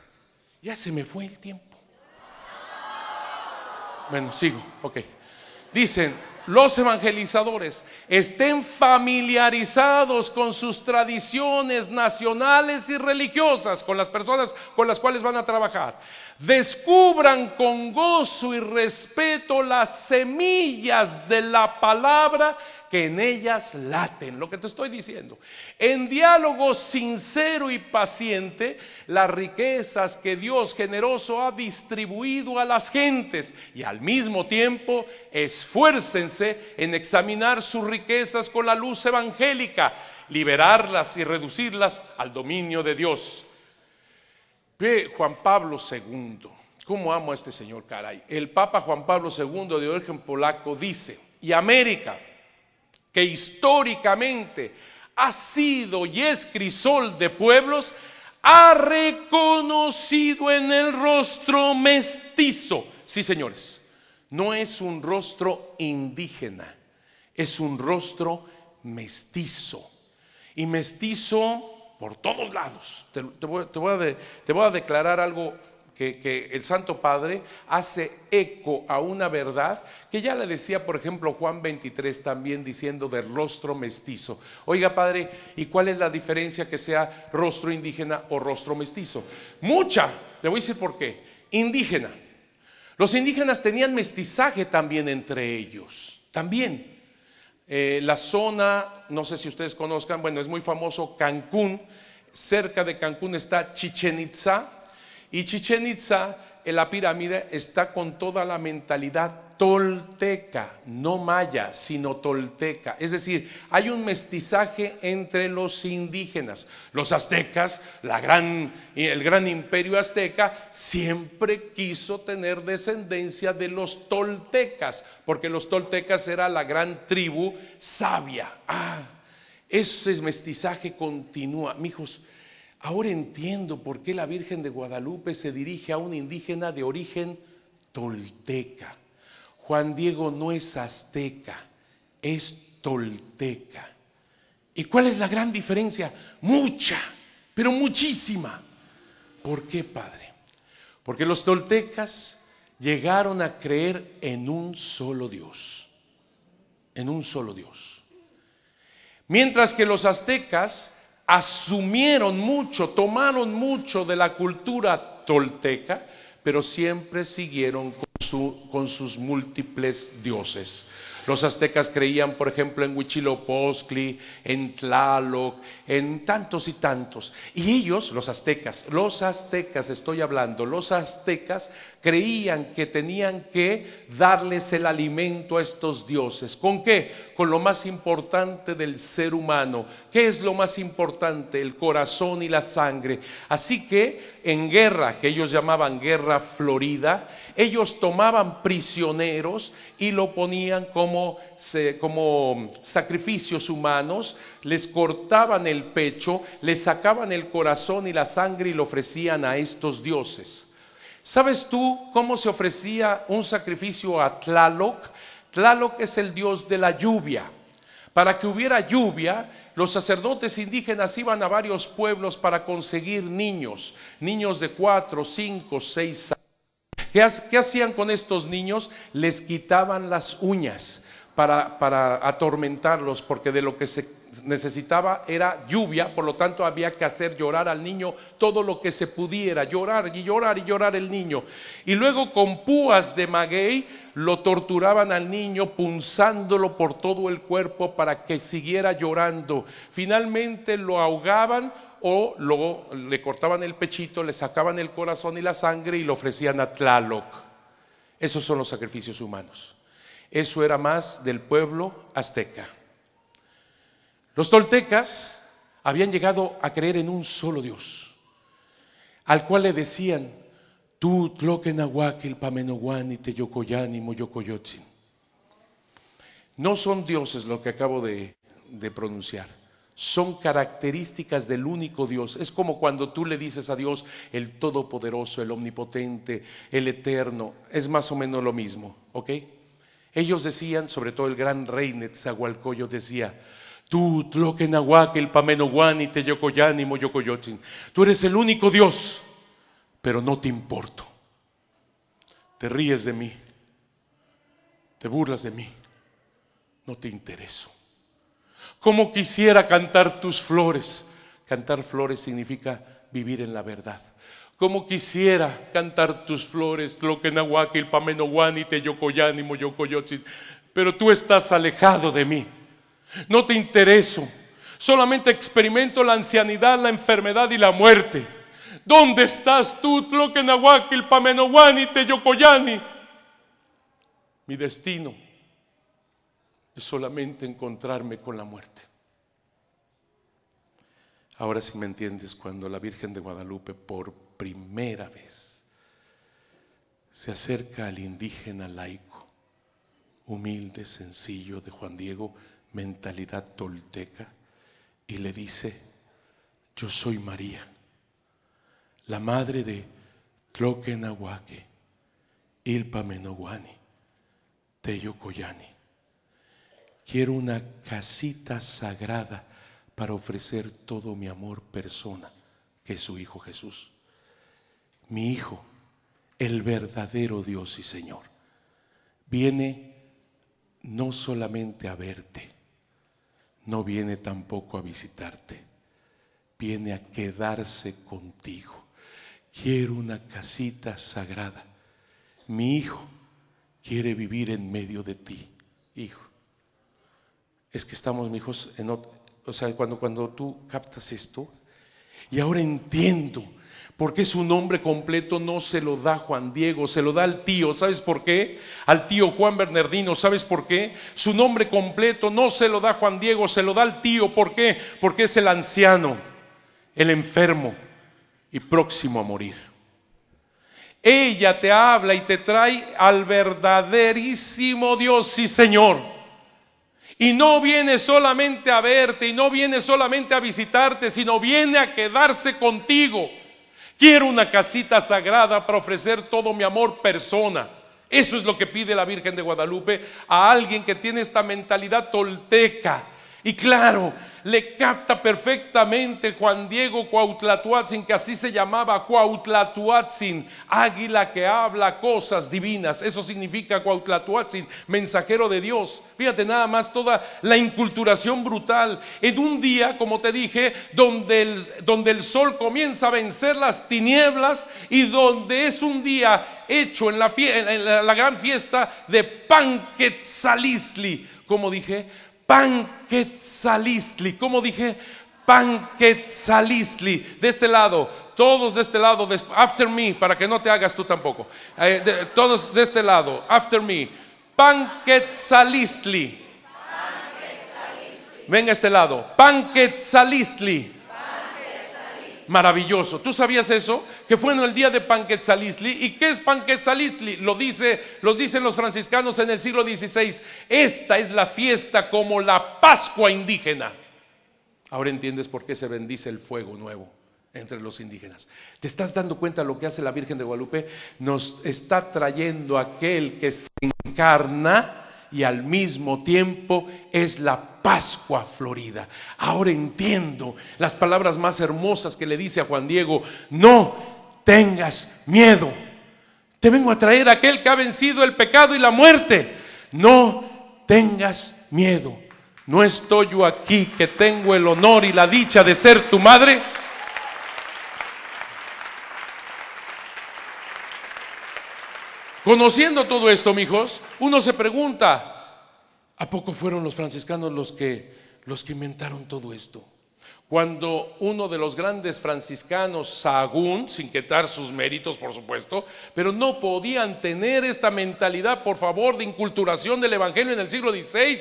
Ya se me fue el tiempo. Bueno, sigo, ok. Dicen, los evangelizadores estén familiarizados con sus tradiciones nacionales y religiosas, con las personas con las cuales van a trabajar. Descubran con gozo y respeto las semillas de la palabra que en ellas laten, lo que te estoy diciendo. En diálogo sincero y paciente, las riquezas que Dios generoso ha distribuido a las gentes y al mismo tiempo esfuercen en examinar sus riquezas con la luz evangélica, liberarlas y reducirlas al dominio de Dios. Ve Juan Pablo II, cómo amo a este señor, caray. El Papa Juan Pablo II de origen polaco dice, y América, que históricamente ha sido y es crisol de pueblos, ha reconocido en el rostro mestizo, sí señores, no es un rostro indígena, es un rostro mestizo. Y mestizo por todos lados. Te, voy, a declarar algo que, el Santo Padre hace eco a una verdad que ya le decía, por ejemplo, Juan 23 también diciendo del rostro mestizo. Oiga, Padre, ¿y cuál es la diferencia que sea rostro indígena o rostro mestizo? Mucha. Le voy a decir por qué. Indígena los indígenas tenían mestizaje también entre ellos, también. Eh, la zona, no sé si ustedes conozcan, bueno, es muy famoso Cancún. Cerca de Cancún está Chichen Itza. Y Chichen Itza, en la pirámide, está con toda la mentalidad tolteca, no maya, sino tolteca. Es decir, hay un mestizaje entre los indígenas. Los aztecas, la gran, el gran imperio azteca, siempre quiso tener descendencia de los toltecas, porque los toltecas era la gran tribu sabia. Ah, ese mestizaje continúa. Mijos, ahora entiendo por qué la Virgen de Guadalupe se dirige a un indígena de origen tolteca. Juan Diego no es azteca, es tolteca. ¿Y cuál es la gran diferencia? Mucha, pero muchísima. ¿Por qué, Padre? Porque los toltecas llegaron a creer en un solo Dios, en un solo Dios. Mientras que los aztecas asumieron mucho, tomaron mucho de la cultura tolteca, pero siempre siguieron con con sus múltiples dioses. Los aztecas creían, por ejemplo, en Huitzilopochtli en Tlaloc, en tantos y tantos. Y ellos, los aztecas, los aztecas, estoy hablando, los aztecas creían que tenían que darles el alimento a estos dioses. ¿Con qué? Con lo más importante del ser humano. ¿Qué es lo más importante? El corazón y la sangre. Así que en guerra, que ellos llamaban guerra florida, ellos tomaban prisioneros y lo ponían como, como sacrificios humanos, les cortaban el pecho, les sacaban el corazón y la sangre y lo ofrecían a estos dioses. ¿Sabes tú cómo se ofrecía un sacrificio a Tlaloc? Tlaloc es el dios de la lluvia. Para que hubiera lluvia, los sacerdotes indígenas iban a varios pueblos para conseguir niños, niños de 4, cinco, seis años. ¿Qué, hacían con estos niños? Les quitaban las uñas para, para atormentarlos, porque de lo que se necesitaba era lluvia, por lo tanto había que hacer llorar al niño todo lo que se pudiera, llorar y llorar y llorar el niño. Y luego con púas de maguey lo torturaban al niño punzándolo por todo el cuerpo para que siguiera llorando. Finalmente lo ahogaban o luego le cortaban el pechito, le sacaban el corazón y la sangre y lo ofrecían a Tlaloc. Esos son los sacrificios humanos. Eso era más del pueblo azteca. Los toltecas habían llegado a creer en un solo Dios, al cual le decían, tú te No son dioses lo que acabo de, pronunciar, son características del único Dios. Es como cuando tú le dices a Dios el Todopoderoso, el Omnipotente, el Eterno, es más o menos lo mismo, ¿ok? Ellos decían, sobre todo el gran rey Netzahualcoyo decía, Tú, Tloquenahuac, el Teyocoyani, Moyocoyochin. Tú eres el único Dios, pero no te importo. Te ríes de mí, te burlas de mí, no te intereso. Como quisiera cantar tus flores? Cantar flores significa vivir en la verdad. Como quisiera cantar tus flores, Tloquenahuac, el Pamenoguani, Teyocoyani, Moyocoyochin. Pero tú estás alejado de mí no te intereso. Solamente experimento la ancianidad, la enfermedad y la muerte. ¿Dónde estás tú, Tloquenahuacil, Pamenohuani, Teyocoyani? Mi destino es solamente encontrarme con la muerte. Ahora sí me entiendes cuando la Virgen de Guadalupe por primera vez se acerca al indígena laico, humilde, sencillo de Juan Diego, mentalidad tolteca, y le dice, yo soy María, la madre de Tloquenahuaque, Ilpamenohuani, Teyocoyani. Quiero una casita sagrada para ofrecer todo mi amor persona, que es su Hijo Jesús. Mi Hijo, el verdadero Dios y Señor, viene no solamente a verte, no viene tampoco a visitarte, viene a quedarse contigo. Quiero una casita sagrada. Mi hijo quiere vivir en medio de ti, hijo. Es que estamos, hijos, o sea, cuando, cuando tú captas esto, y ahora entiendo porque su nombre completo no se lo da Juan Diego, se lo da al tío. ¿Sabes por qué? Al tío Juan Bernardino, ¿sabes por qué? Su nombre completo no se lo da Juan Diego, se lo da al tío. ¿Por qué? Porque es el anciano, el enfermo y próximo a morir. Ella te habla y te trae al verdaderísimo Dios, y Señor. Y no viene solamente a verte y no viene solamente a visitarte, sino viene a quedarse contigo. Quiero una casita sagrada para ofrecer todo mi amor persona. Eso es lo que pide la Virgen de Guadalupe a alguien que tiene esta mentalidad tolteca y claro, le capta perfectamente Juan Diego Cuautlatuatzin, que así se llamaba Cuautlatuatzin, águila que habla cosas divinas. Eso significa Cuautlatuatzin, mensajero de Dios. Fíjate nada más toda la inculturación brutal. En un día, como te dije, donde el, donde el sol comienza a vencer las tinieblas y donde es un día hecho en la, la, gran fiesta de Salisli, como dije, Panquetzalistli. ¿Cómo dije? Panquetzalistli. De este lado, todos de este lado, after me, para que no te hagas tú tampoco. Eh, todos de este lado, after me. Panquetzalistli. Ven a este lado. Panquetzalistli maravilloso. ¿Tú sabías eso? Que fue en el día de Panquetzalistli. ¿Y qué es Panquetzalistli? Lo dice, los dicen los franciscanos en el siglo XVI. Esta es la fiesta como la Pascua indígena. Ahora entiendes por qué se bendice el fuego nuevo entre los indígenas. ¿Te estás dando cuenta de lo que hace la Virgen de Guadalupe? Nos está trayendo aquel que se encarna y al mismo tiempo es la Pascua Florida. Ahora entiendo las palabras más hermosas que le dice a Juan Diego, no tengas miedo. Te vengo a traer a aquel que ha vencido el pecado y la muerte. No tengas miedo. ¿No estoy yo aquí que tengo el honor y la dicha de ser tu madre? Conociendo todo esto, mijos, uno se pregunta, ¿a poco fueron los franciscanos los que los que inventaron todo esto? Cuando uno de los grandes franciscanos, sagún, sin quitar sus méritos, por supuesto, pero no podían tener esta mentalidad, por favor, de inculturación del Evangelio en el siglo XVI.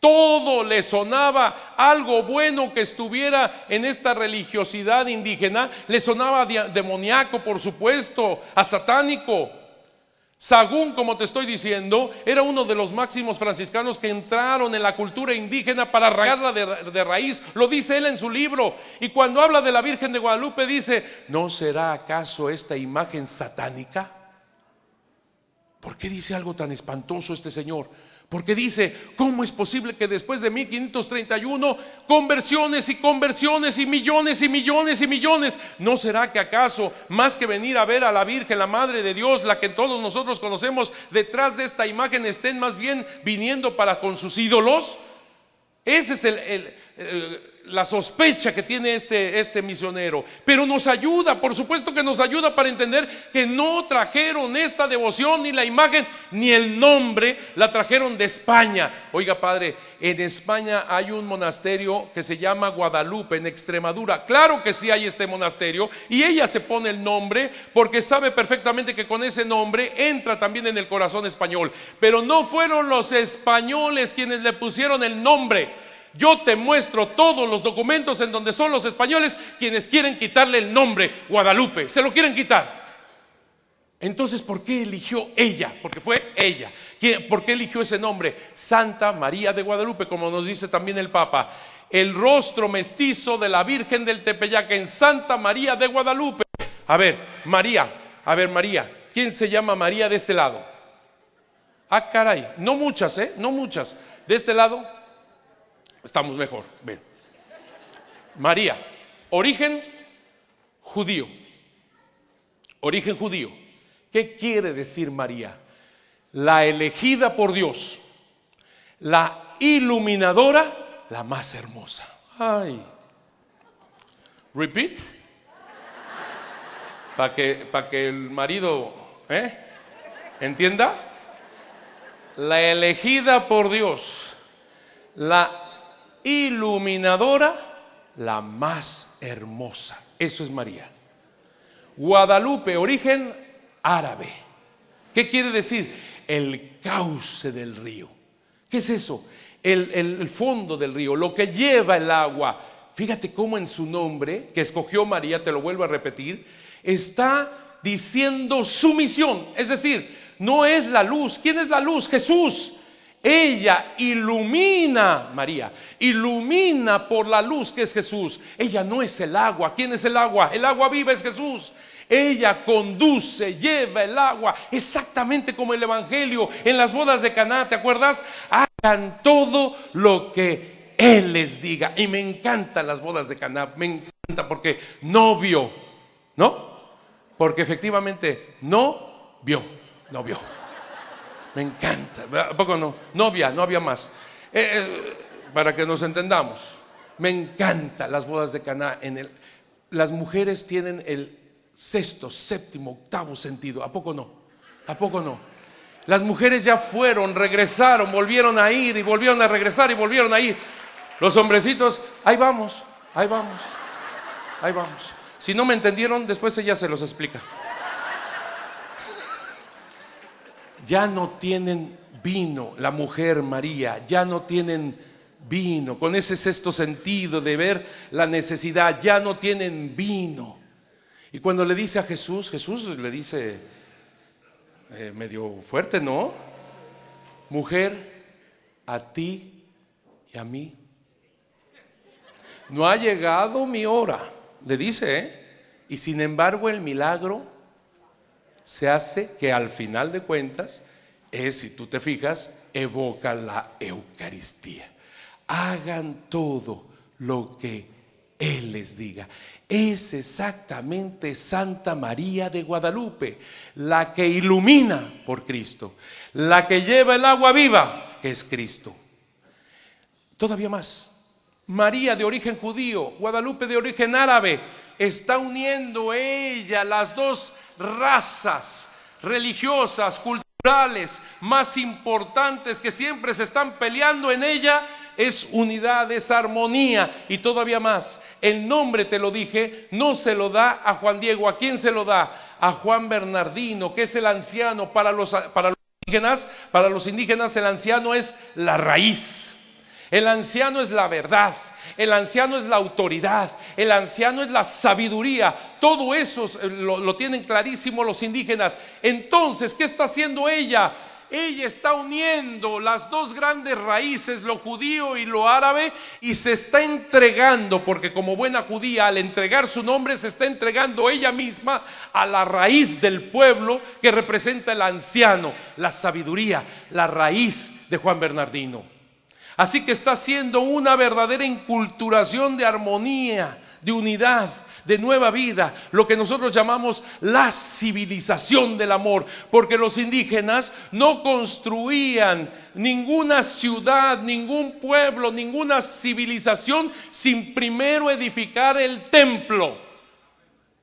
Todo le sonaba, algo bueno que estuviera en esta religiosidad indígena, le sonaba demoníaco, por supuesto, a satánico. Sagún, como te estoy diciendo, era uno de los máximos franciscanos que entraron en la cultura indígena para arraigarla de, raíz. Lo dice él en su libro. Y cuando habla de la Virgen de Guadalupe dice, ¿no será acaso esta imagen satánica? ¿Por qué dice algo tan espantoso este señor? Porque dice, ¿cómo es posible que después de 1531 conversiones y conversiones y millones y millones y millones? ¿No será que acaso más que venir a ver a la Virgen, la Madre de Dios, la que todos nosotros conocemos, detrás de esta imagen estén más bien viniendo para con sus ídolos? Ese es el, el la sospecha que tiene este, este misionero, pero nos ayuda, por supuesto que nos ayuda para entender que no trajeron esta devoción ni la imagen ni el nombre, la trajeron de España. Oiga, padre, en España hay un monasterio que se llama Guadalupe, en Extremadura. Claro que sí hay este monasterio y ella se pone el nombre porque sabe perfectamente que con ese nombre entra también en el corazón español, pero no fueron los españoles quienes le pusieron el nombre yo te muestro todos los documentos en donde son los españoles quienes quieren quitarle el nombre Guadalupe. Se lo quieren quitar. Entonces, ¿por qué eligió ella? Porque fue ella. ¿Por qué eligió ese nombre? Santa María de Guadalupe, como nos dice también el Papa. El rostro mestizo de la Virgen del Tepeyac en Santa María de Guadalupe. A ver, María, a ver, María, ¿quién se llama María de este lado? Ah, caray, no muchas, ¿eh? No muchas. De este lado, Estamos mejor. Ven. María, origen judío. Origen judío. ¿Qué quiere decir María? La elegida por Dios. La iluminadora, la más hermosa. Ay. Repeat. Para que, que el marido ¿eh? entienda. La elegida por Dios. La iluminadora, la más hermosa. Eso es María. Guadalupe, origen árabe. ¿Qué quiere decir? El cauce del río. ¿Qué es eso? El, fondo del río, lo que lleva el agua. Fíjate cómo en su nombre, que escogió María, te lo vuelvo a repetir, está diciendo su misión. Es decir, no es la luz. ¿Quién es la luz? Jesús. Ella ilumina, María, ilumina por la luz que es Jesús. Ella no es el agua. ¿Quién es el agua? El agua viva es Jesús. Ella conduce, lleva el agua, exactamente como el Evangelio en las bodas de Caná, ¿te acuerdas? Hagan todo lo que Él les diga. Y me encantan las bodas de Caná, me encanta porque no vio, ¿no? Porque efectivamente no vio, no vio. Me encanta. ¿A poco no? Novia, había, no había más. Eh, eh, para que nos entendamos. Me encanta las bodas de Caná. En el, las mujeres tienen el sexto, séptimo, octavo sentido. ¿A poco no? ¿A poco no? Las mujeres ya fueron, regresaron, volvieron a ir y volvieron a regresar y volvieron a ir. Los hombrecitos, ahí vamos, ahí vamos, ahí vamos. Si no me entendieron, después ella se los explica. ya no tienen vino, la mujer María, ya no tienen vino, con ese sexto sentido de ver la necesidad, ya no tienen vino. Y cuando le dice a Jesús, Jesús le dice, eh, medio fuerte, ¿no? Mujer, a ti y a mí. No ha llegado mi hora, le dice, ¿eh? Y sin embargo el milagro se hace que al final de cuentas es, si tú te fijas, evoca la Eucaristía. Hagan todo lo que Él les diga. Es exactamente Santa María de Guadalupe, la que ilumina por Cristo, la que lleva el agua viva, que es Cristo. Todavía más, María de origen judío, Guadalupe de origen árabe, está uniendo ella las dos razas religiosas, culturales, más importantes que siempre se están peleando en ella, es unidad, es armonía y todavía más. El nombre, te lo dije, no se lo da a Juan Diego. ¿A quién se lo da? A Juan Bernardino, que es el anciano para los, para los indígenas. Para los indígenas el anciano es la raíz el anciano es la verdad, el anciano es la autoridad, el anciano es la sabiduría. Todo eso eh, lo, tienen clarísimo los indígenas. Entonces, ¿qué está haciendo ella? Ella está uniendo las dos grandes raíces, lo judío y lo árabe, y se está entregando, porque como buena judía, al entregar su nombre, se está entregando ella misma a la raíz del pueblo que representa el anciano, la sabiduría, la raíz de Juan Bernardino. Así que está siendo una verdadera inculturación de armonía, de unidad, de nueva vida, lo que nosotros llamamos la civilización del amor, porque los indígenas no construían ninguna ciudad, ningún pueblo, ninguna civilización sin primero edificar el templo.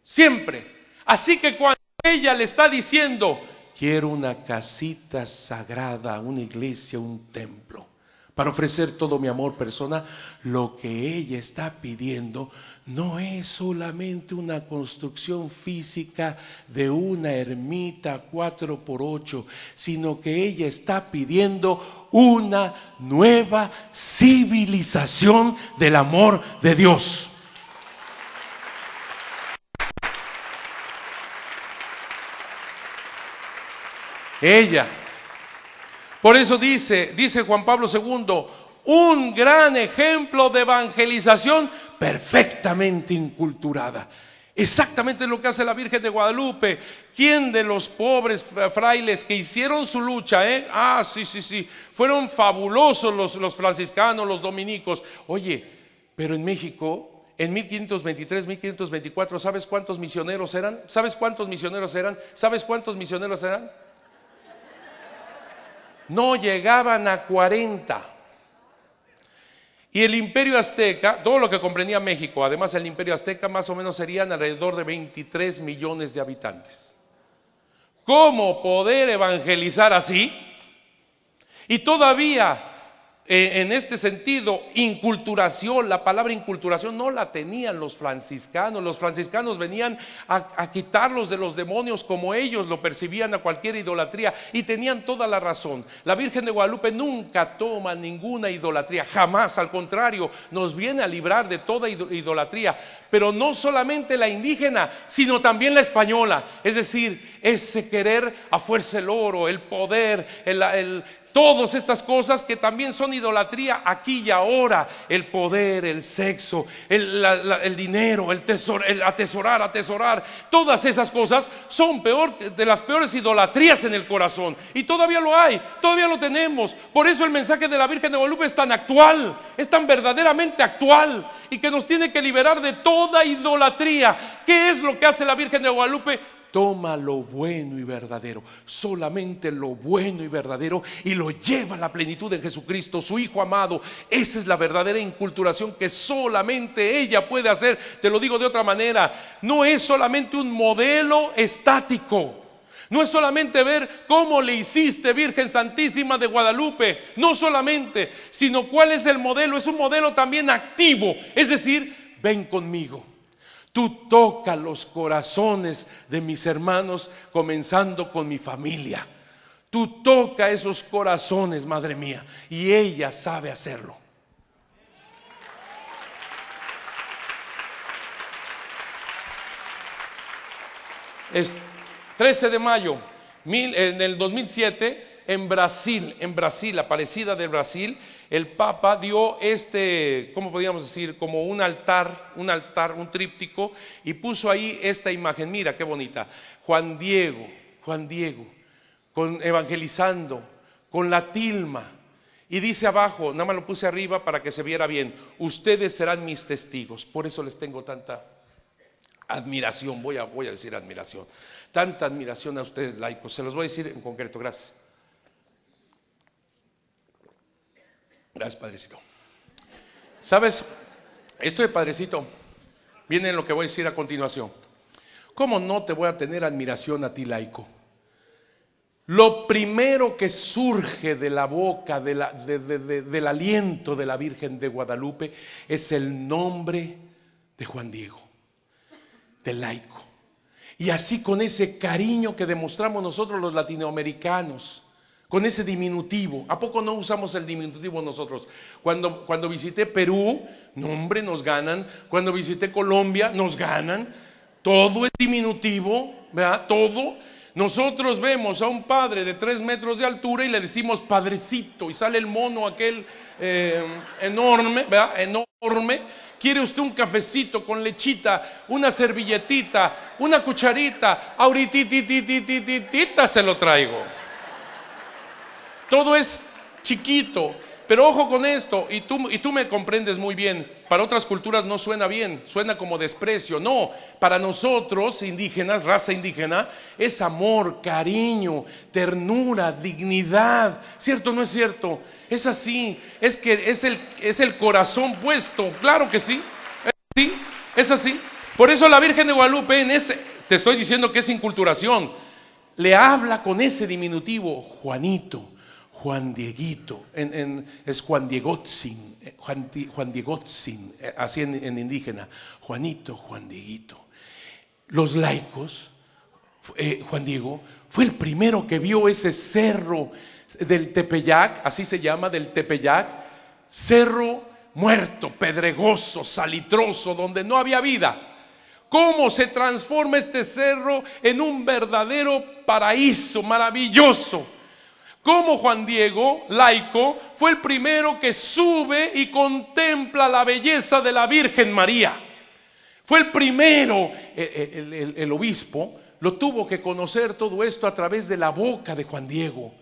Siempre. Así que cuando ella le está diciendo, quiero una casita sagrada, una iglesia, un templo para ofrecer todo mi amor persona, lo que ella está pidiendo no es solamente una construcción física de una ermita 4 por 8 sino que ella está pidiendo una nueva civilización del amor de Dios. Ella por eso dice, dice Juan Pablo II, un gran ejemplo de evangelización perfectamente inculturada. Exactamente lo que hace la Virgen de Guadalupe. ¿Quién de los pobres frailes que hicieron su lucha? Eh? Ah, sí, sí, sí. Fueron fabulosos los, los franciscanos, los dominicos. Oye, pero en México en 1523, 1524, ¿sabes cuántos misioneros eran? ¿Sabes cuántos misioneros eran? ¿Sabes cuántos misioneros eran? no llegaban a 40. Y el imperio azteca, todo lo que comprendía México, además el imperio azteca más o menos serían alrededor de 23 millones de habitantes. ¿Cómo poder evangelizar así? Y todavía eh, en este sentido, inculturación, la palabra inculturación no la tenían los franciscanos. Los franciscanos venían a, quitarlos de los demonios como ellos lo percibían a cualquier idolatría y tenían toda la razón. La Virgen de Guadalupe nunca toma ninguna idolatría, jamás, al contrario, nos viene a librar de toda idolatría, pero no solamente la indígena, sino también la española. Es decir, ese querer a fuerza el oro, el poder, el, el todas estas cosas que también son idolatría aquí y ahora, el poder, el sexo, el, dinero, el, el atesorar, atesorar, todas esas cosas son peor, de las peores idolatrías en el corazón. Y todavía lo hay, todavía lo tenemos. Por eso el mensaje de la Virgen de Guadalupe es tan actual, es tan verdaderamente actual y que nos tiene que liberar de toda idolatría. ¿Qué es lo que hace la Virgen de Guadalupe? toma lo bueno y verdadero, solamente lo bueno y verdadero, y lo lleva a la plenitud en Jesucristo, su Hijo amado. Esa es la verdadera inculturación que solamente ella puede hacer. Te lo digo de otra manera, no es solamente un modelo estático. No es solamente ver cómo le hiciste Virgen Santísima de Guadalupe, no solamente, sino cuál es el modelo. Es un modelo también activo, es decir, ven conmigo Tú toca los corazones de mis hermanos, comenzando con mi familia. Tú toca esos corazones, madre mía, y ella sabe hacerlo. 13 de mayo, en el 2007 en Brasil, en Brasil, la parecida de Brasil, el Papa dio este, ¿cómo podríamos decir? Como un altar, un altar, un tríptico, y puso ahí esta imagen. Mira qué bonita. Juan Diego, Juan Diego, evangelizando, con la tilma. Y dice abajo, nada más lo puse arriba para que se viera bien, ustedes serán mis testigos. Por eso les tengo tanta admiración, voy a, voy a decir admiración, tanta admiración a ustedes laicos. Se los voy a decir en concreto, gracias. Gracias, Padrecito. ¿Sabes? Esto de Padrecito viene lo que voy a decir a continuación. ¿Cómo no te voy a tener admiración a ti, laico? Lo primero que surge de la boca, de la, del aliento de la Virgen de Guadalupe, es el nombre de Juan Diego, de laico. Y así con ese cariño que demostramos nosotros los latinoamericanos, con ese diminutivo. ¿A poco no usamos el diminutivo nosotros? Cuando, cuando visité Perú, nombre nos ganan. Cuando visité Colombia, nos ganan. Todo es diminutivo, ¿verdad? Todo. Nosotros vemos a un padre de tres metros de altura y le decimos padrecito y sale el mono aquel eh, enorme, ¿verdad? Enorme. ¿Quiere usted un cafecito con lechita, una servilletita, una cucharita? Ahorita se lo traigo. Todo es chiquito. Pero ojo con esto, y tú, y tú me comprendes muy bien, para otras culturas no suena bien, suena como desprecio, no, para nosotros indígenas, raza indígena, es amor, cariño, ternura, dignidad, ¿cierto o no es cierto? Es así, es que es el, corazón puesto, claro que sí, es así, es así. Por eso la Virgen de Guadalupe, en ese, te estoy diciendo que es inculturación, le habla con ese diminutivo, Juanito. Juan Dieguito, es Juan Diegotzin, eh, Juan, eh, así en, indígena, Juanito, Juan Dieguito. Los laicos, eh, Juan Diego, fue el primero que vio ese cerro del Tepeyac, así se llama, del Tepeyac, cerro muerto, pedregoso, salitroso, donde no había vida. ¿Cómo se transforma este cerro en un verdadero paraíso maravilloso? cómo Juan Diego, laico, fue el primero que sube y contempla la belleza de la Virgen María. Fue el primero, el, el obispo, lo tuvo que conocer todo esto a través de la boca de Juan Diego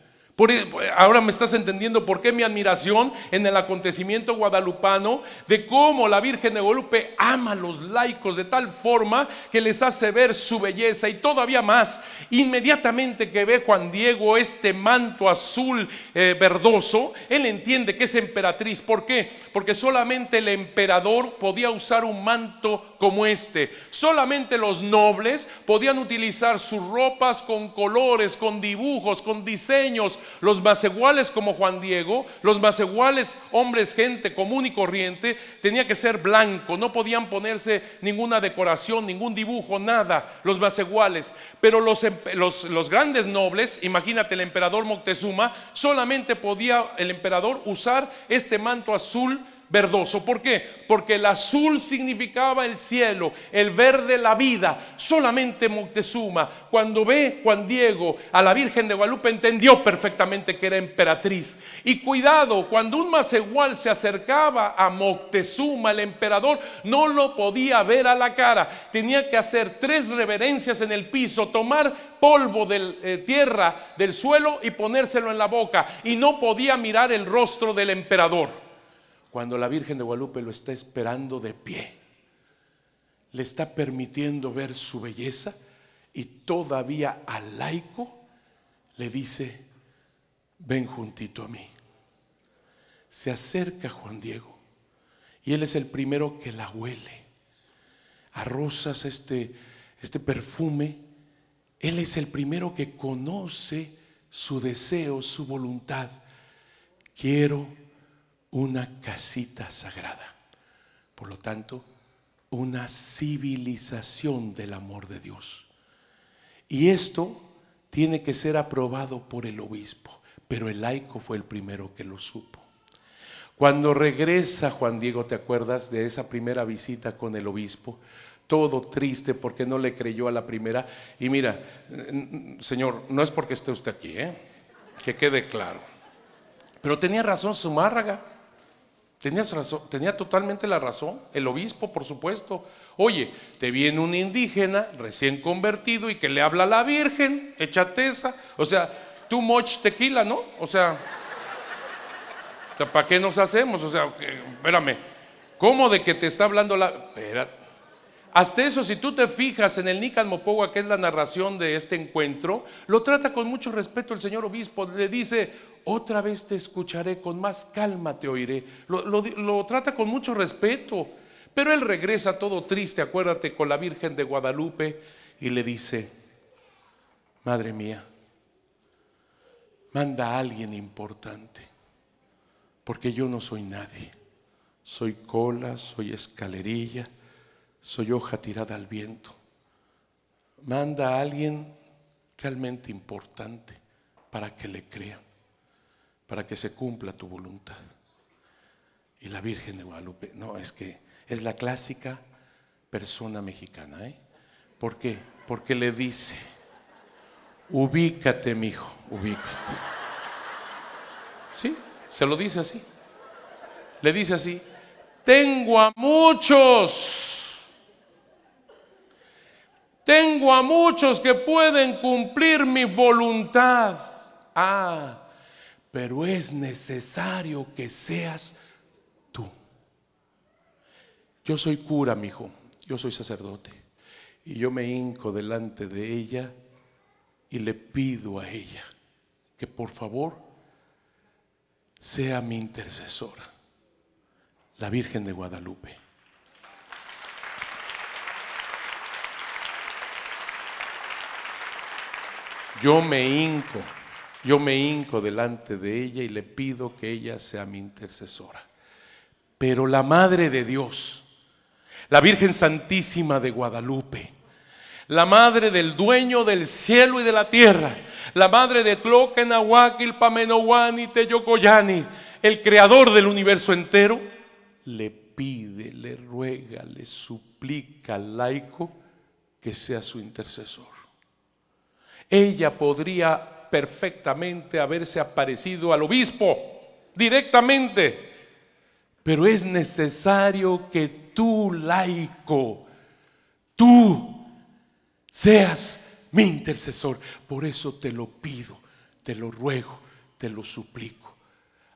ahora me estás entendiendo por qué mi admiración en el acontecimiento guadalupano de cómo la Virgen de Guadalupe ama a los laicos de tal forma que les hace ver su belleza y todavía más, inmediatamente que ve Juan Diego este manto azul eh, verdoso, él entiende que es emperatriz. ¿Por qué? Porque solamente el emperador podía usar un manto como este. Solamente los nobles podían utilizar sus ropas con colores, con dibujos, con diseños los maceguales como Juan Diego, los iguales hombres, gente común y corriente, tenía que ser blanco, no podían ponerse ninguna decoración, ningún dibujo, nada, los iguales, Pero los, em, los, los grandes nobles, imagínate el emperador Moctezuma, solamente podía el emperador usar este manto azul verdoso. ¿Por qué? Porque el azul significaba el cielo, el verde la vida. Solamente Moctezuma, cuando ve Juan Diego a la Virgen de Guadalupe, entendió perfectamente que era emperatriz. Y cuidado, cuando un macegual se acercaba a Moctezuma, el emperador, no lo podía ver a la cara. Tenía que hacer tres reverencias en el piso, tomar polvo de eh, tierra del suelo y ponérselo en la boca. Y no podía mirar el rostro del emperador cuando la Virgen de Guadalupe lo está esperando de pie. Le está permitiendo ver su belleza y todavía al laico le dice, ven juntito a mí. Se acerca Juan Diego y él es el primero que la huele. A rosas este, este perfume, él es el primero que conoce su deseo, su voluntad. Quiero una casita sagrada. Por lo tanto, una civilización del amor de Dios. Y esto tiene que ser aprobado por el obispo, pero el laico fue el primero que lo supo. Cuando regresa Juan Diego, ¿te acuerdas de esa primera visita con el obispo? Todo triste porque no le creyó a la primera. Y mira, señor, no es porque esté usted aquí, ¿eh? que quede claro. Pero tenía razón Zumárraga. Tenías razón, tenía totalmente la razón, el obispo, por supuesto. Oye, te viene un indígena recién convertido y que le habla a la Virgen, échate esa. O sea, too much tequila, ¿no? O sea, ¿para qué nos hacemos? O sea, espérame, ¿cómo de que te está hablando la.? Espérate hasta eso, si tú te fijas en el Nican Mopowa, que es la narración de este encuentro, lo trata con mucho respeto el señor obispo. Le dice, otra vez te escucharé, con más calma te oiré. Lo, lo trata con mucho respeto. Pero él regresa todo triste, acuérdate, con la Virgen de Guadalupe y le dice, Madre mía, manda a alguien importante, porque yo no soy nadie. Soy cola, soy escalerilla soy hoja tirada al viento. Manda a alguien realmente importante para que le crea, para que se cumpla tu voluntad. Y la Virgen de Guadalupe, no, es que es la clásica persona mexicana. ¿eh? ¿Por qué? Porque le dice, ubícate, mijo, ubícate. ¿Sí? Se lo dice así. Le dice así, tengo a muchos tengo a muchos que pueden cumplir mi voluntad. Ah, pero es necesario que seas tú. Yo soy cura, mi hijo. Yo soy sacerdote. Y yo me hinco delante de ella y le pido a ella que por favor sea mi intercesora, la Virgen de Guadalupe. Yo me hinco, yo me hinco delante de ella y le pido que ella sea mi intercesora. Pero la Madre de Dios, la Virgen Santísima de Guadalupe, la madre del dueño del cielo y de la tierra, la madre de Tlokenahuaquil, Pamenohuani, Teyocoyani, el creador del universo entero, le pide, le ruega, le suplica al laico que sea su intercesor ella podría perfectamente haberse aparecido al obispo directamente. Pero es necesario que tú, laico, tú seas mi intercesor. Por eso te lo pido, te lo ruego, te lo suplico.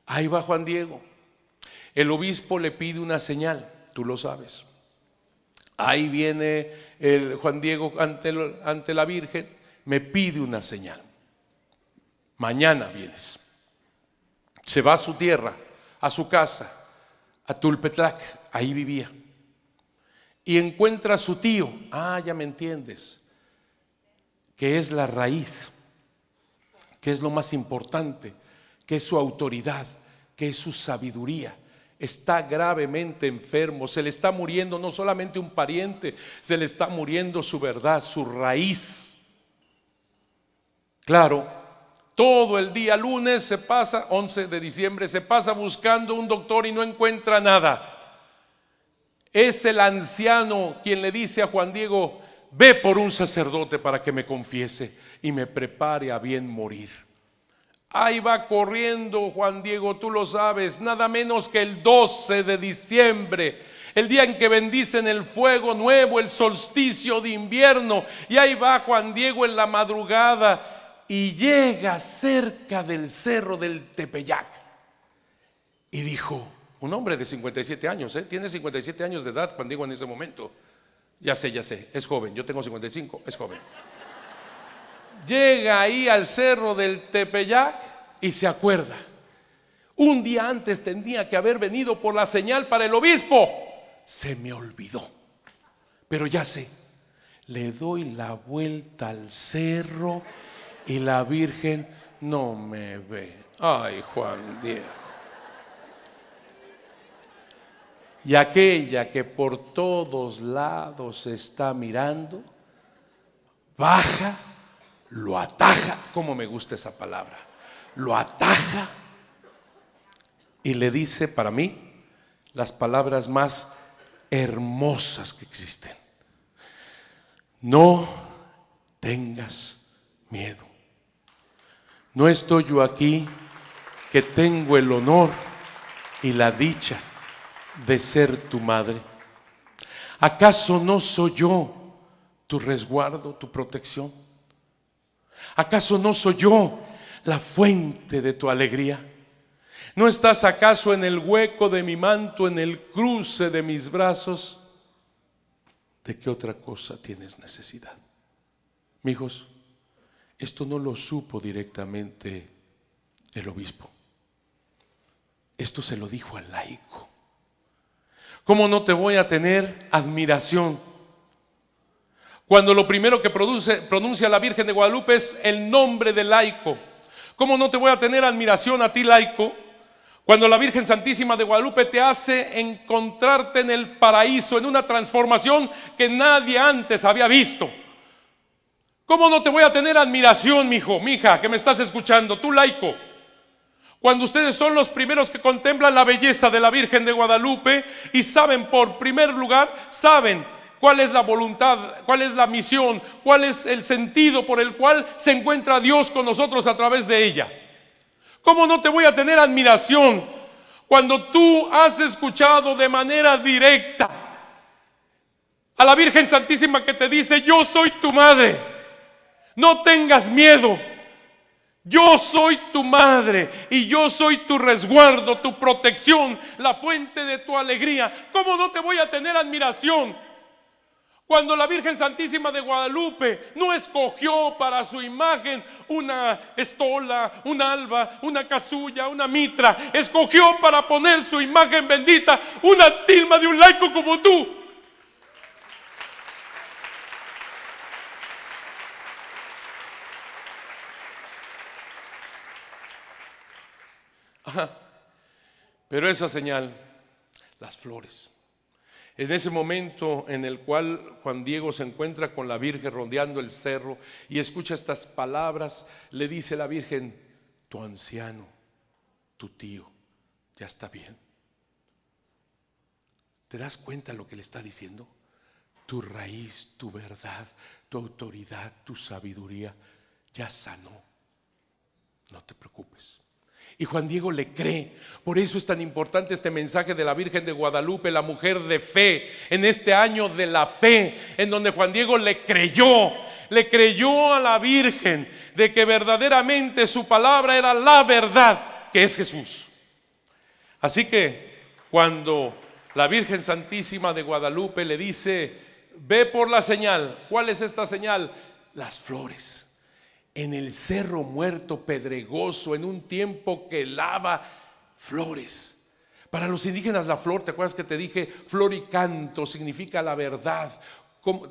Ahí va Juan Diego. El obispo le pide una señal, tú lo sabes. Ahí viene el Juan Diego ante, ante la Virgen me pide una señal. Mañana vienes. Se va a su tierra, a su casa, a Tulpetlac, ahí vivía. Y encuentra a su tío, ah, ya me entiendes, que es la raíz, que es lo más importante, que es su autoridad, que es su sabiduría está gravemente enfermo, se le está muriendo no solamente un pariente, se le está muriendo su verdad, su raíz. Claro, todo el día lunes se pasa, 11 de diciembre, se pasa buscando un doctor y no encuentra nada. Es el anciano quien le dice a Juan Diego, ve por un sacerdote para que me confiese y me prepare a bien morir. Ahí va corriendo Juan Diego, tú lo sabes, nada menos que el 12 de diciembre, el día en que bendicen el fuego nuevo, el solsticio de invierno. Y ahí va Juan Diego en la madrugada y llega cerca del cerro del Tepeyac. Y dijo, un hombre de 57 años, ¿eh? tiene 57 años de edad cuando digo en ese momento, ya sé, ya sé, es joven, yo tengo 55, es joven. llega ahí al cerro del Tepeyac y se acuerda. Un día antes tenía que haber venido por la señal para el obispo. Se me olvidó. Pero ya sé, le doy la vuelta al cerro y la Virgen no me ve. Ay, Juan Diego. Y aquella que por todos lados está mirando, baja, lo ataja, como me gusta esa palabra, lo ataja y le dice para mí las palabras más hermosas que existen. No tengas miedo. No estoy yo aquí que tengo el honor y la dicha de ser tu madre. ¿Acaso no soy yo tu resguardo, tu protección? ¿Acaso no soy yo la fuente de tu alegría? ¿No estás acaso en el hueco de mi manto, en el cruce de mis brazos? ¿De qué otra cosa tienes necesidad? Mijos, esto no lo supo directamente el obispo. Esto se lo dijo al laico. ¿Cómo no te voy a tener admiración? Cuando lo primero que produce, pronuncia la Virgen de Guadalupe es el nombre del laico. ¿Cómo no te voy a tener admiración a ti, laico? Cuando la Virgen Santísima de Guadalupe te hace encontrarte en el paraíso, en una transformación que nadie antes había visto. ¿Cómo no te voy a tener admiración, mijo, mija, que me estás escuchando, tú laico? Cuando ustedes son los primeros que contemplan la belleza de la Virgen de Guadalupe y saben, por primer lugar, saben cuál es la voluntad, cuál es la misión, cuál es el sentido por el cual se encuentra Dios con nosotros a través de ella. ¿Cómo no te voy a tener admiración cuando tú has escuchado de manera directa a la Virgen Santísima que te dice, yo soy tu madre? No tengas miedo. Yo soy tu madre y yo soy tu resguardo, tu protección, la fuente de tu alegría. ¿Cómo no te voy a tener admiración? Cuando la Virgen Santísima de Guadalupe no escogió para su imagen una estola, un alba, una casulla, una mitra, escogió para poner su imagen bendita una tilma de un laico como tú. Pero esa señal, las flores. En ese momento en el cual Juan Diego se encuentra con la Virgen rodeando el cerro y escucha estas palabras, le dice la Virgen, tu anciano, tu tío, ya está bien. ¿Te das cuenta lo que le está diciendo? Tu raíz, tu verdad, tu autoridad, tu sabiduría ya sanó. No te preocupes. Y Juan Diego le cree. Por eso es tan importante este mensaje de la Virgen de Guadalupe, la mujer de fe, en este año de la fe, en donde Juan Diego le creyó, le creyó a la Virgen de que verdaderamente su palabra era la verdad, que es Jesús. Así que cuando la Virgen Santísima de Guadalupe le dice, ve por la señal, ¿cuál es esta señal? Las flores en el cerro muerto, pedregoso, en un tiempo que lava flores. Para los indígenas la flor, ¿te acuerdas que te dije? Flor y canto significa la verdad.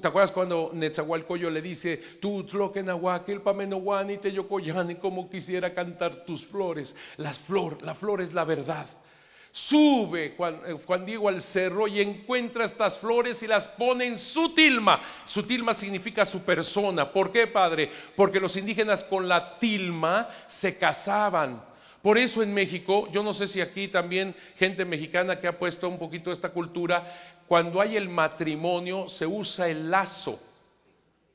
¿Te acuerdas cuando Netzahualcoyo le dice, tú el y te yocoyane como quisiera cantar tus flores? La flor, la flor es la verdad. Sube eh, Juan, Diego al cerro y encuentra estas flores y las pone en su tilma. Su tilma significa su persona. ¿Por qué, padre? Porque los indígenas con la tilma se casaban. Por eso en México, yo no sé si aquí también gente mexicana que ha puesto un poquito esta cultura, cuando hay el matrimonio se usa el lazo.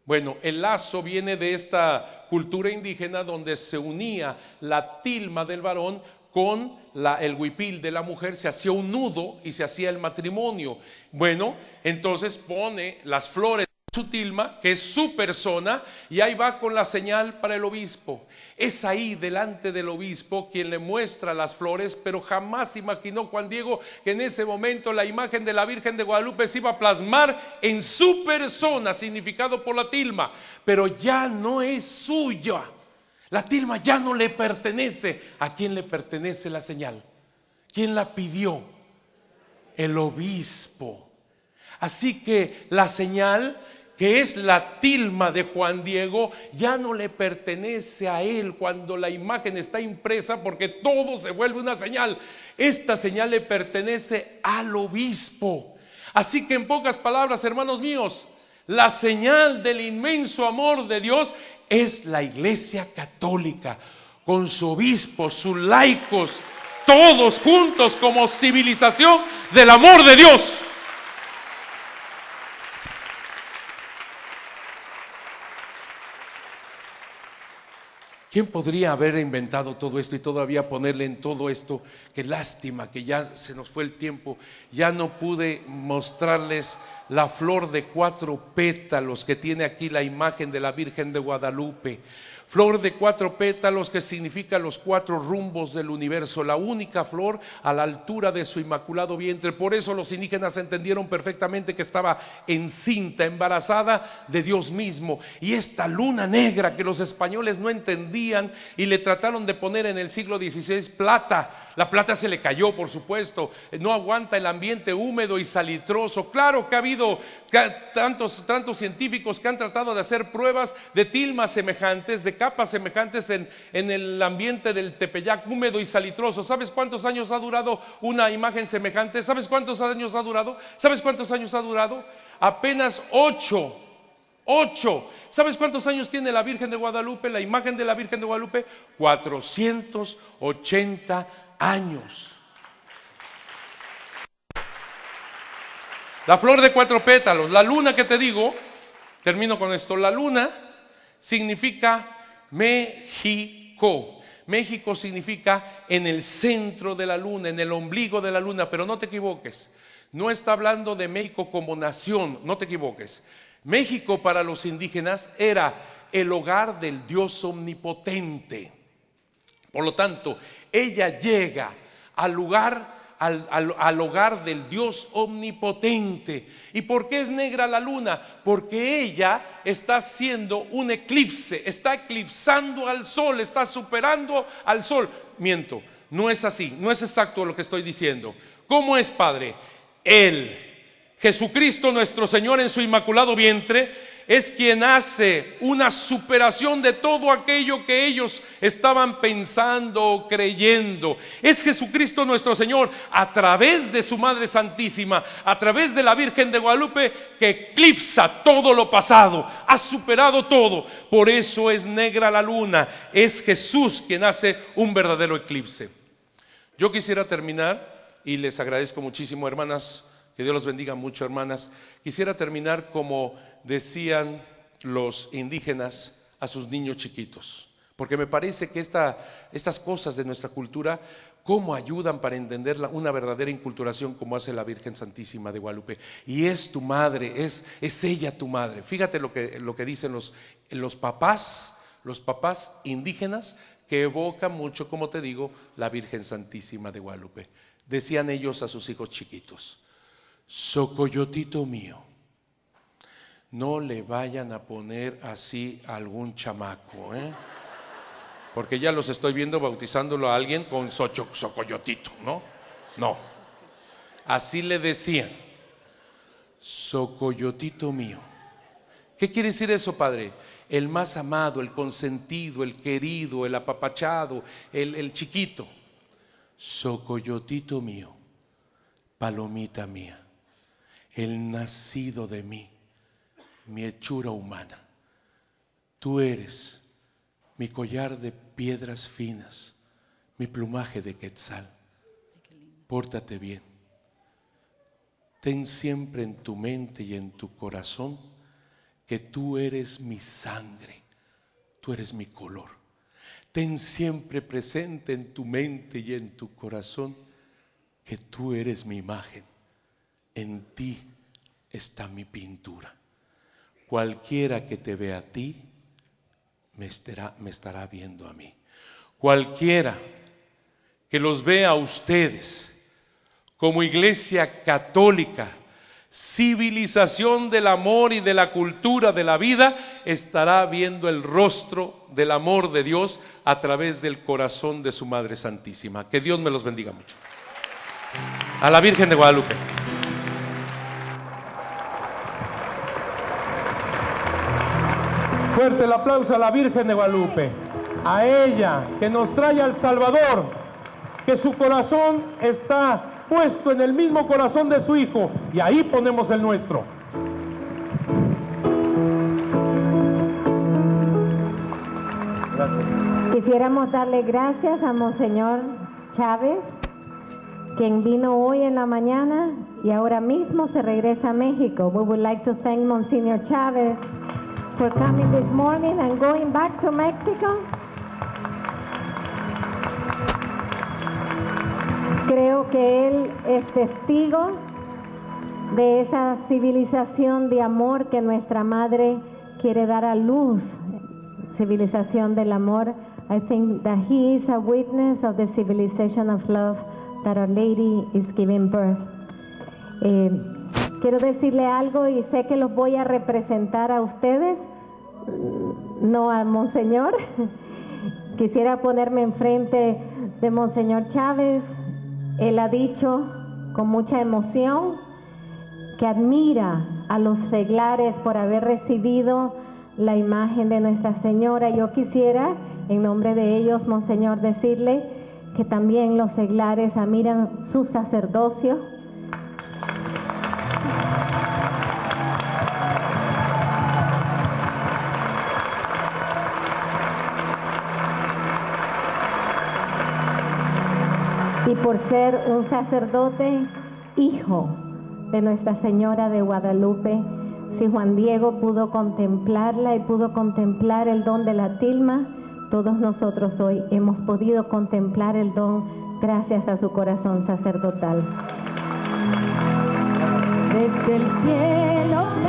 Bueno, el lazo viene de esta cultura indígena donde se unía la tilma del varón con el huipil de la mujer se hacía un nudo y se hacía el matrimonio. Bueno, entonces pone las flores su tilma, que es su persona, y ahí va con la señal para el obispo. Es ahí delante del obispo quien le muestra las flores, pero jamás imaginó Juan Diego que en ese momento la imagen de la Virgen de Guadalupe se iba a plasmar en su persona, significado por la tilma, pero ya no es suya la tilma ya no le pertenece. ¿A quién le pertenece la señal? ¿Quién la pidió? El obispo. Así que la señal que es la tilma de Juan Diego, ya no le pertenece a él cuando la imagen está impresa porque todo se vuelve una señal. Esta señal le pertenece al obispo. Así que en pocas palabras, hermanos míos, la señal del inmenso amor de Dios es la iglesia católica, con su obispo, sus laicos, todos juntos como civilización del amor de Dios. ¿Quién podría haber inventado todo esto y todavía ponerle en todo esto? Qué lástima que ya se nos fue el tiempo. Ya no pude mostrarles la flor de cuatro pétalos que tiene aquí la imagen de la Virgen de Guadalupe. Flor de cuatro pétalos que significa los cuatro rumbos del universo, la única flor a la altura de su inmaculado vientre. Por eso los indígenas entendieron perfectamente que estaba encinta, embarazada de Dios mismo. Y esta luna negra que los españoles no entendían y le trataron de poner en el siglo XVI plata. La plata se le cayó, por supuesto. No aguanta el ambiente húmedo y salitroso. Claro que ha habido tantos, científicos que han tratado de hacer pruebas de tilmas semejantes, de capas semejantes en, el ambiente del Tepeyac, húmedo y salitroso. ¿Sabes cuántos años ha durado una imagen semejante? ¿Sabes cuántos años ha durado? ¿Sabes cuántos años ha durado? Apenas ocho. Ocho. ¿Sabes cuántos años tiene la Virgen de Guadalupe, la imagen de la Virgen de Guadalupe? 480 años. La flor de cuatro pétalos, la luna que te digo, termino con esto, la luna significa México. México significa en el centro de la luna, en el ombligo de la luna, pero no te equivoques. No está hablando de México como nación, no te equivoques. México para los indígenas era el hogar del Dios omnipotente. Por lo tanto, ella llega al lugar al, hogar del Dios omnipotente. ¿Y por qué es negra la luna? Porque ella está haciendo un eclipse, está eclipsando al sol, está superando al sol. Miento, no es así, no es exacto lo que estoy diciendo. ¿Cómo es, Padre? Él, Jesucristo nuestro Señor en su inmaculado vientre, es quien hace una superación de todo aquello que ellos estaban pensando o creyendo. Es Jesucristo nuestro Señor a través de su Madre Santísima, a través de la Virgen de Guadalupe, que eclipsa todo lo pasado, ha superado todo. Por eso es negra la luna, es Jesús quien hace un verdadero eclipse. Yo quisiera terminar y les agradezco muchísimo, hermanas que Dios los bendiga mucho, hermanas. Quisiera terminar como decían los indígenas a sus niños chiquitos, porque me parece que estas cosas de nuestra cultura, ¿cómo ayudan para entender una verdadera inculturación como hace la Virgen Santísima de Guadalupe? Y es tu madre, es, ella tu madre. Fíjate lo que, lo que dicen los, los papás, los papás indígenas, que evocan mucho, como te digo, la Virgen Santísima de Guadalupe. Decían ellos a sus hijos chiquitos. Socoyotito mío, no le vayan a poner así algún chamaco, ¿eh? Porque ya los estoy viendo bautizándolo a alguien con socoyotito, ¿no? No. Así le decían, socoyotito mío. ¿Qué quiere decir eso, padre? El más amado, el consentido, el querido, el apapachado, el, el chiquito. Socoyotito mío, palomita mía el nacido de mí, mi hechura humana. Tú eres mi collar de piedras finas, mi plumaje de quetzal. Pórtate bien. Ten siempre en tu mente y en tu corazón que tú eres mi sangre, tú eres mi color. Ten siempre presente en tu mente y en tu corazón que tú eres mi imagen en ti está mi pintura. Cualquiera que te vea a ti, me estará, viendo a mí. Cualquiera que los vea a ustedes como iglesia católica, civilización del amor y de la cultura de la vida, estará viendo el rostro del amor de Dios a través del corazón de su Madre Santísima. Que Dios me los bendiga mucho. A la Virgen de Guadalupe. Fuerte el aplauso a la Virgen de Guadalupe, a ella que nos trae al Salvador, que su corazón está puesto en el mismo corazón de su Hijo y ahí ponemos el nuestro. Quisiéramos darle gracias a Monseñor Chávez, quien vino hoy en la mañana y ahora mismo se regresa a México. We would like to thank Monsignor Chávez for coming this morning and going back to Mexico. Creo que Él es testigo de esa civilización de amor que nuestra madre quiere dar a luz, civilización del amor. I think that He is a witness of the civilization of love that Our Lady is giving birth. Eh, quiero decirle algo y sé que los voy a representar a ustedes no a Monseñor. <laughs> Quisiera ponerme enfrente de Monseñor Chávez. Él ha dicho con mucha emoción que admira a los seglares por haber recibido la imagen de Nuestra Señora. Yo quisiera, en nombre de ellos, Monseñor, decirle que también los seglares admiran su sacerdocio, por ser un sacerdote hijo de Nuestra Señora de Guadalupe. Si Juan Diego pudo contemplarla y pudo contemplar el don de la tilma, todos nosotros hoy hemos podido contemplar el don gracias a su corazón sacerdotal. Desde el cielo